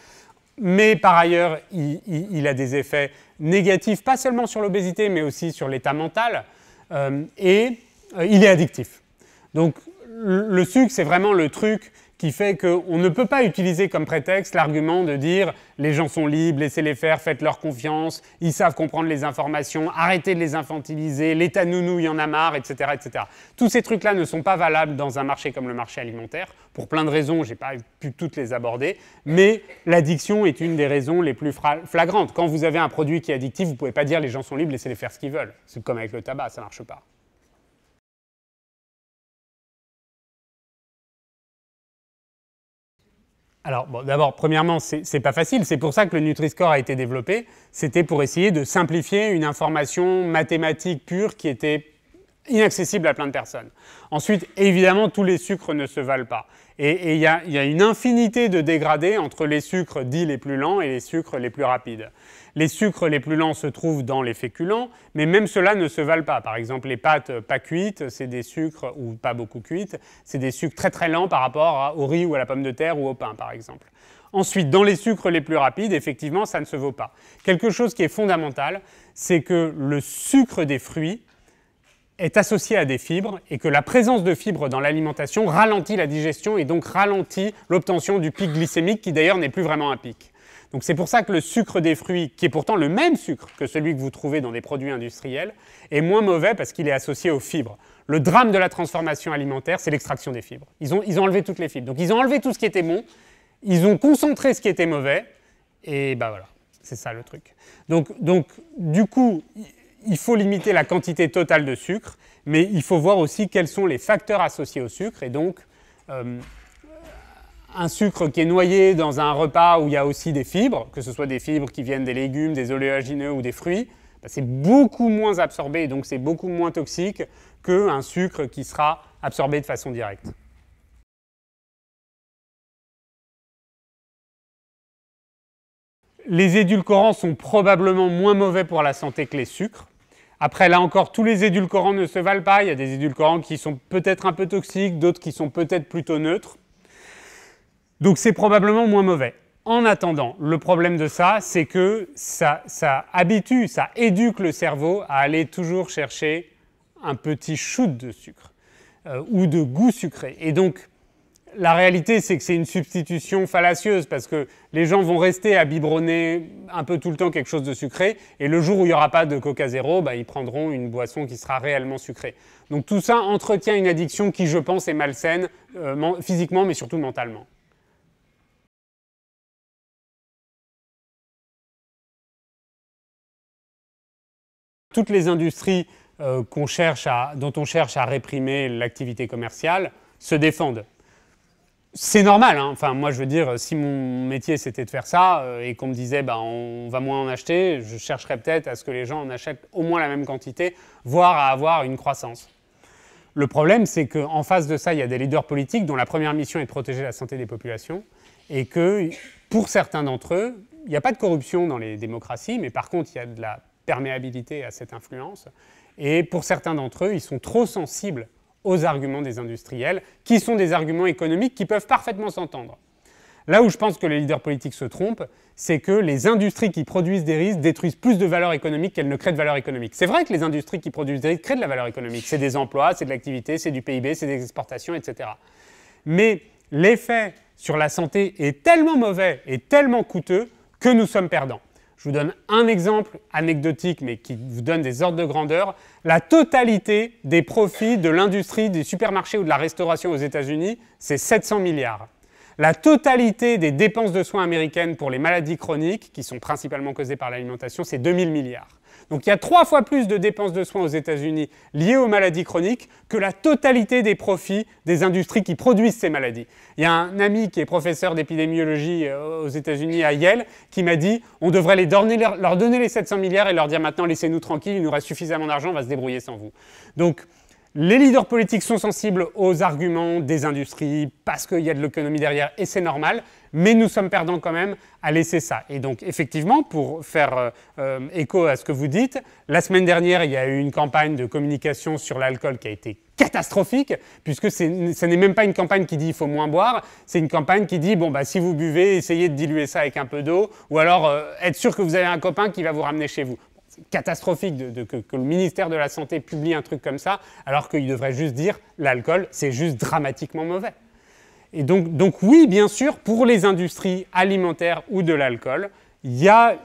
Mais par ailleurs, il, a des effets négatifs, pas seulement sur l'obésité, mais aussi sur l'état mental. Euh, et euh, il est addictif. Donc le sucre, c'est vraiment le truc qui fait qu'on ne peut pas utiliser comme prétexte l'argument de dire les gens sont libres, laissez-les faire, faites-leur confiance, ils savent comprendre les informations, arrêtez de les infantiliser, l'État nounou, il y en a marre, etc. etc. Tous ces trucs-là ne sont pas valables dans un marché comme le marché alimentaire, pour plein de raisons, je n'ai pas pu toutes les aborder, mais l'addiction est une des raisons les plus flagrantes. Quand vous avez un produit qui est addictif, vous ne pouvez pas dire les gens sont libres, laissez-les faire ce qu'ils veulent. C'est comme avec le tabac, ça ne marche pas. Alors, bon, d'abord, premièrement, ce n'est pas facile. C'est pour ça que le Nutri-Score a été développé. C'était pour essayer de simplifier une information mathématique pure qui était inaccessible à plein de personnes. Ensuite, évidemment, tous les sucres ne se valent pas. Et il y, a une infinité de dégradés entre les sucres dits les plus lents et les sucres les plus rapides. Les sucres les plus lents se trouvent dans les féculents, mais même cela ne se valent pas. Par exemple, les pâtes pas cuites, c'est des sucres, ou pas beaucoup cuites, c'est des sucres très très lents par rapport au riz ou à la pomme de terre ou au pain, par exemple. Ensuite, dans les sucres les plus rapides, effectivement, ça ne se vaut pas. Quelque chose qui est fondamental, c'est que le sucre des fruits est associé à des fibres et que la présence de fibres dans l'alimentation ralentit la digestion et donc ralentit l'obtention du pic glycémique qui d'ailleurs n'est plus vraiment un pic. Donc c'est pour ça que le sucre des fruits, qui est pourtant le même sucre que celui que vous trouvez dans des produits industriels, est moins mauvais parce qu'il est associé aux fibres. Le drame de la transformation alimentaire, c'est l'extraction des fibres. Ils ont, ils ont enlevé toutes les fibres. Donc ils ont enlevé tout ce qui était bon, ils ont concentré ce qui était mauvais, et ben voilà, c'est ça le truc. Donc, donc du coup, il faut limiter la quantité totale de sucre, mais il faut voir aussi quels sont les facteurs associés au sucre. Et donc, euh, un sucre qui est noyé dans un repas où il y a aussi des fibres, que ce soit des fibres qui viennent des légumes, des oléagineux ou des fruits, bah, c'est beaucoup moins absorbé, donc c'est beaucoup moins toxique qu'un sucre qui sera absorbé de façon directe. Les édulcorants sont probablement moins mauvais pour la santé que les sucres. Après, là encore, tous les édulcorants ne se valent pas. Il y a des édulcorants qui sont peut-être un peu toxiques, d'autres qui sont peut-être plutôt neutres. Donc c'est probablement moins mauvais. En attendant, le problème de ça, c'est que ça, habitue, ça éduque le cerveau à aller toujours chercher un petit shoot de sucre euh, ou de goût sucré. Et donc, la réalité, c'est que c'est une substitution fallacieuse parce que les gens vont rester à biberonner un peu tout le temps quelque chose de sucré et le jour où il n'y aura pas de coca zéro, bah, ils prendront une boisson qui sera réellement sucrée. Donc tout ça entretient une addiction qui, je pense, est malsaine euh, physiquement mais surtout mentalement. Toutes les industries euh, dont on cherche à réprimer l'activité commerciale se défendent c'est normal. Hein. Enfin, moi, je veux dire, si mon métier c'était de faire ça euh, et qu'on me disait, bah, on va moins en acheter, je chercherais peut-être à ce que les gens en achètent au moins la même quantité, voire à avoir une croissance. Le problème, c'est qu'en face de ça, il y a des leaders politiques dont la première mission est de protéger la santé des populations et que, pour certains d'entre eux, il n'y a pas de corruption dans les démocraties, mais par contre, il y a de la perméabilité à cette influence. Et pour certains d'entre eux, ils sont trop sensibles aux arguments des industriels, qui sont des arguments économiques qui peuvent parfaitement s'entendre. Là où je pense que les leaders politiques se trompent, c'est que les industries qui produisent des risques détruisent plus de valeur économique qu'elles ne créent de valeur économique. C'est vrai que les industries qui produisent des risques créent de la valeur économique. C'est des emplois, c'est de l'activité, c'est du PIB, c'est des exportations, etc. Mais l'effet sur la santé est tellement mauvais et tellement coûteux que nous sommes perdants. Je vous donne un exemple anecdotique, mais qui vous donne des ordres de grandeur. La totalité des profits de l'industrie des supermarchés ou de la restauration aux États-Unis, c'est 700 milliards. La totalité des dépenses de soins américaines pour les maladies chroniques, qui sont principalement causées par l'alimentation, c'est 2000 milliards. Donc il y a trois fois plus de dépenses de soins aux États-Unis liées aux maladies chroniques que la totalité des profits des industries qui produisent ces maladies. Il y a un ami qui est professeur d'épidémiologie euh, aux États-Unis à Yale qui m'a dit on devrait leur donner les 700 milliards et leur dire maintenant laissez-nous tranquilles, il nous reste suffisamment d'argent, on va se débrouiller sans vous. Donc les leaders politiques sont sensibles aux arguments des industries parce qu'il y a de l'économie derrière et c'est normal mais nous sommes perdants quand même à laisser ça. Et donc effectivement, pour faire euh, euh, écho à ce que vous dites, la semaine dernière, il y a eu une campagne de communication sur l'alcool qui a été catastrophique, puisque ce n'est même pas une campagne qui dit il faut moins boire, c'est une campagne qui dit bon bah si vous buvez, essayez de diluer ça avec un peu d'eau, ou alors euh, être sûr que vous avez un copain qui va vous ramener chez vous catastrophique que, le ministère de la Santé publie un truc comme ça, alors qu'il devrait juste dire l'alcool, c'est juste dramatiquement mauvais. Et donc, oui, bien sûr, pour les industries alimentaires ou de l'alcool, il y a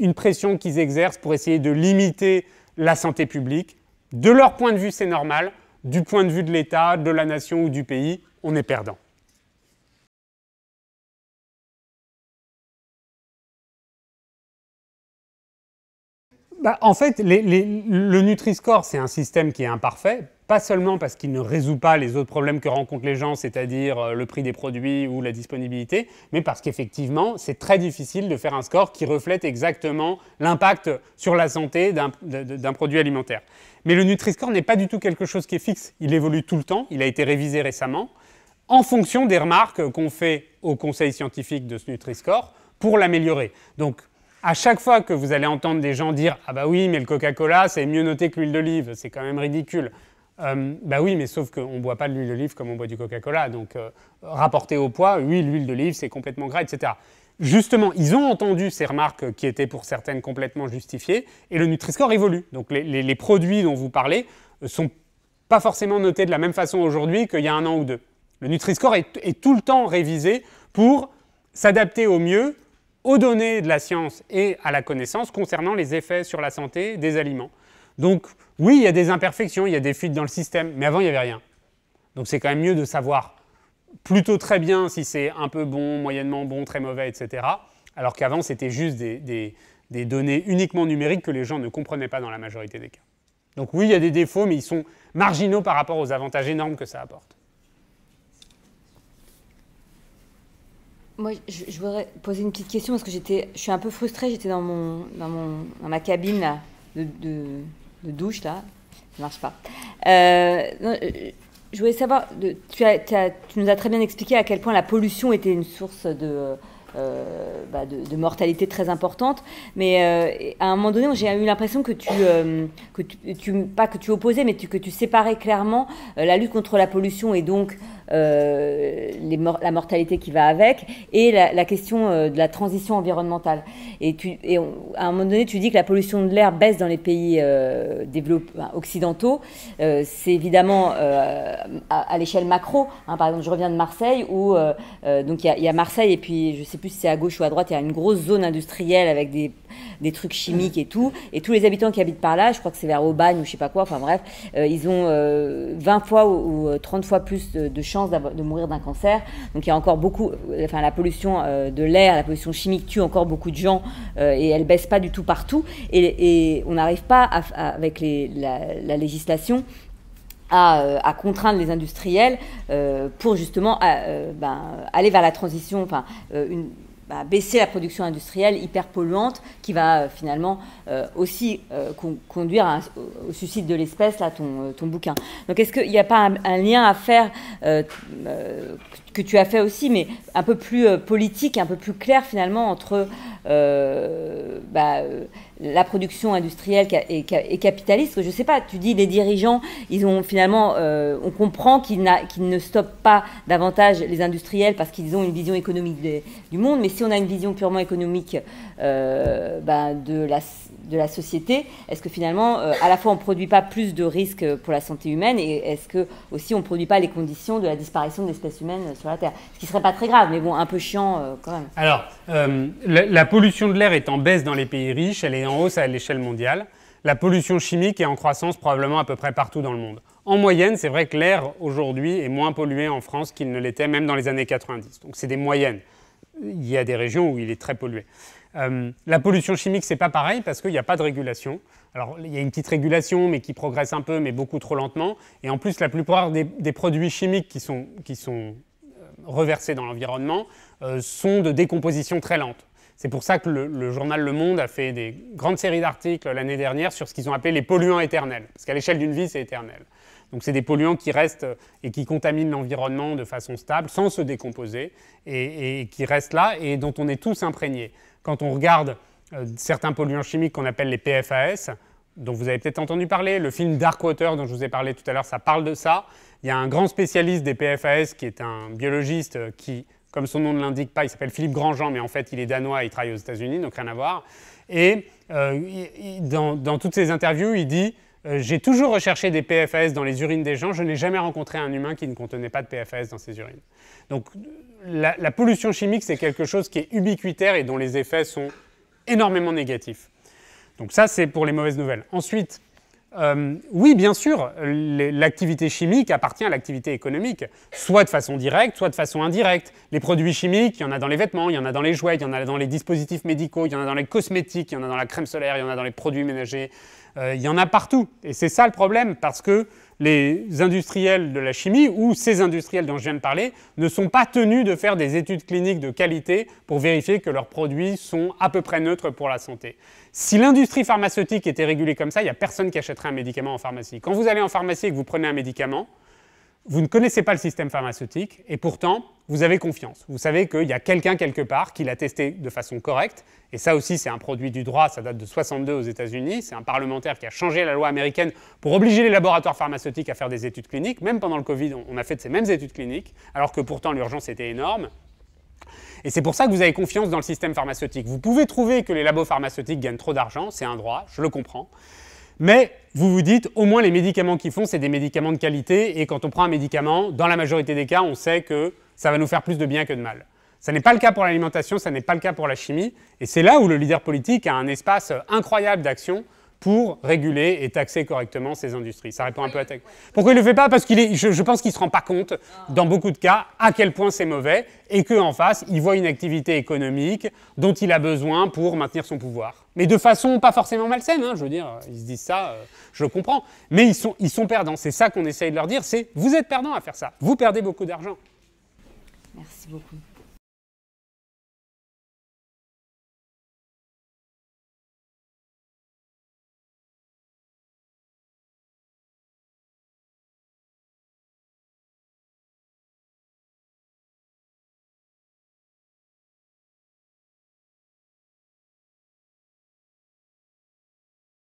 une pression qu'ils exercent pour essayer de limiter la santé publique. De leur point de vue, c'est normal. Du point de vue de l'État, de la nation ou du pays, on est perdant. Bah, en fait, le Nutri-Score, c'est un système qui est imparfait pas seulement parce qu'il ne résout pas les autres problèmes que rencontrent les gens, c'est-à-dire euh, le prix des produits ou la disponibilité, mais parce qu'effectivement, c'est très difficile de faire un score qui reflète exactement l'impact sur la santé d'un produit alimentaire. Mais le Nutri-Score n'est pas du tout quelque chose qui est fixe, il évolue tout le temps, il a été révisé récemment, en fonction des remarques qu'on fait au conseil scientifique de ce Nutri-Score pour l'améliorer. Donc, à chaque fois que vous allez entendre des gens dire Ah bah oui, mais le Coca-Cola, c'est mieux noté que l'huile d'olive, c'est quand même ridicule. Euh, bah oui, mais sauf qu'on ne boit pas de l'huile d'olive comme on boit du Coca-Cola. Donc, euh, rapporté au poids, oui, l'huile d'olive, c'est complètement gras, etc. Justement, ils ont entendu ces remarques qui étaient pour certaines complètement justifiées, et le Nutri-Score évolue. Donc, les, produits dont vous parlez ne euh, sont pas forcément notés de la même façon aujourd'hui qu'il y a un an ou deux. Le Nutri-Score est tout le temps révisé pour s'adapter au mieux aux données de la science et à la connaissance concernant les effets sur la santé des aliments. Donc oui, il y a des imperfections, il y a des fuites dans le système, mais avant, il n'y avait rien. Donc c'est quand même mieux de savoir plutôt très bien si c'est un peu bon, moyennement bon, très mauvais, etc. Alors qu'avant, c'était juste des, données uniquement numériques que les gens ne comprenaient pas dans la majorité des cas. Donc oui, il y a des défauts, mais ils sont marginaux par rapport aux avantages énormes que ça apporte. Moi, je, voudrais poser une petite question parce que j'étais, je suis un peu frustrée. J'étais dans, mon, dans, ma cabine de de douche, là, ça marche pas. Euh, euh, je voulais savoir, tu, tu, as, tu, nous as très bien expliqué à quel point la pollution était une source de, euh, bah, de, mortalité très importante. Mais à un moment donné, j'ai eu l'impression que tu, que tu, pas que tu opposais, mais que tu séparais clairement la lutte contre la pollution et donc euh, les la mortalité qui va avec, et la, question euh, de la transition environnementale. Et, et à un moment donné, tu dis que la pollution de l'air baisse dans les pays euh, occidentaux. Euh, c'est évidemment à, l'échelle macro. Hein, par exemple, je reviens de Marseille où donc il y, a Marseille et puis je sais plus si c'est à gauche ou à droite, il y a une grosse zone industrielle avec des, trucs chimiques et tout. Et tous les habitants qui habitent par là, je crois que c'est vers Aubagne ou je sais pas quoi. Enfin bref, ils ont 20 fois ou, 30 fois plus de, de chances de mourir d'un cancer. Donc il y a encore beaucoup, enfin la pollution euh, de l'air, la pollution chimique tue encore beaucoup de gens euh, et elle baisse pas du tout partout. Et, on n'arrive pas avec la, législation euh, à, contraindre les industriels pour justement ben, aller vers la transition, enfin, une, bah, baisser la production industrielle hyper polluante qui va euh, finalement euh, aussi euh, conduire au suicide de l'espèce, là, ton, ton, bouquin. Donc, est-ce qu'il n'y a pas un, un, lien à faire que tu as fait aussi, mais un peu plus politique, un peu plus clair finalement entre euh, bah, euh, la production industrielle est capitaliste. Je ne sais pas, tu dis les dirigeants, ils ont finalement, euh, on comprend qu'ils ne stoppent pas davantage les industriels parce qu'ils ont une vision économique du monde, mais si on a une vision purement économique bah, de, la, de la société, est-ce que finalement, à la fois on ne produit pas plus de risques pour la santé humaine et est-ce que aussi on ne produit pas les conditions de la disparition de l'espèce humaine sur la Terre Ce qui ne serait pas très grave, mais bon, un peu chiant quand même. Alors, euh, la, pollution de l'air est en baisse dans les pays riches, elle est en hausse à l'échelle mondiale. La pollution chimique est en croissance probablement à peu près partout dans le monde. En moyenne, c'est vrai que l'air aujourd'hui est moins pollué en France qu'il ne l'était même dans les années 90. Donc c'est des moyennes. Il y a des régions où il est très pollué. Euh, la pollution chimique, c'est pas pareil parce qu'il n'y a pas de régulation. Alors, il y a une petite régulation, mais qui progresse un peu, mais beaucoup trop lentement. Et en plus, la plupart des, produits chimiques qui sont euh, reversés dans l'environnement euh, sont de décomposition très lente. C'est pour ça que le, journal Le Monde a fait des grandes séries d'articles l'année dernière sur ce qu'ils ont appelé les polluants éternels, parce qu'à l'échelle d'une vie, c'est éternel. Donc c'est des polluants qui restent euh, et qui contaminent l'environnement de façon stable, sans se décomposer, et, qui restent là et dont on est tous imprégnés. Quand on regarde euh, certains polluants chimiques qu'on appelle les PFAS, dont vous avez peut-être entendu parler, le film Darkwater dont je vous ai parlé tout à l'heure, ça parle de ça. Il y a un grand spécialiste des PFAS qui est un biologiste qui comme son nom ne l'indique pas, il s'appelle Philippe Grandjean, mais en fait, il est danois, il travaille aux États-Unis, donc rien à voir. Et euh, dans, toutes ses interviews, il dit euh, J'ai toujours recherché des PFAS dans les urines des gens, je n'ai jamais rencontré un humain qui ne contenait pas de PFAS dans ses urines. Donc la, la pollution chimique, c'est quelque chose qui est ubiquitaire et dont les effets sont énormément négatifs. Donc ça, c'est pour les mauvaises nouvelles. Ensuite, euh, oui, bien sûr, l'activité chimique appartient à l'activité économique, soit de façon directe, soit de façon indirecte. Les produits chimiques, il y en a dans les vêtements, il y en a dans les jouets, il y en a dans les dispositifs médicaux, il y en a dans les cosmétiques, il y en a dans la crème solaire, il y en a dans les produits ménagers, euh, il y en a partout. Et c'est ça le problème, parce que les industriels de la chimie ou ces industriels dont je viens de parler ne sont pas tenus de faire des études cliniques de qualité pour vérifier que leurs produits sont à peu près neutres pour la santé. Si l'industrie pharmaceutique était régulée comme ça, il n'y a personne qui achèterait un médicament en pharmacie. Quand vous allez en pharmacie et que vous prenez un médicament, vous ne connaissez pas le système pharmaceutique et pourtant, vous avez confiance. Vous savez qu'il y a quelqu'un quelque part qui l'a testé de façon correcte. Et ça aussi, c'est un produit du droit, ça date de 62 aux États-Unis. C'est un parlementaire qui a changé la loi américaine pour obliger les laboratoires pharmaceutiques à faire des études cliniques. Même pendant le Covid, on a fait ces mêmes études cliniques, alors que pourtant l'urgence était énorme. Et c'est pour ça que vous avez confiance dans le système pharmaceutique. Vous pouvez trouver que les labos pharmaceutiques gagnent trop d'argent, c'est un droit, je le comprends. Mais vous vous dites, au moins les médicaments qu'ils font, c'est des médicaments de qualité, et quand on prend un médicament, dans la majorité des cas, on sait que ça va nous faire plus de bien que de mal. Ce n'est pas le cas pour l'alimentation, ce n'est pas le cas pour la chimie, et c'est là où le leader politique a un espace incroyable d'action pour réguler et taxer correctement ces industries. Ça répond un peu à ta... Pourquoi il ne le fait pas Parce qu'il est, je, pense qu'il ne se rend pas compte, dans beaucoup de cas, à quel point c'est mauvais et qu'en face, il voit une activité économique dont il a besoin pour maintenir son pouvoir. Mais de façon pas forcément malsaine, hein, je veux dire, ils se disent ça, euh, je comprends. Mais ils sont, ils sont perdants, c'est ça qu'on essaye de leur dire, c'est vous êtes perdants à faire ça, vous perdez beaucoup d'argent. Merci beaucoup.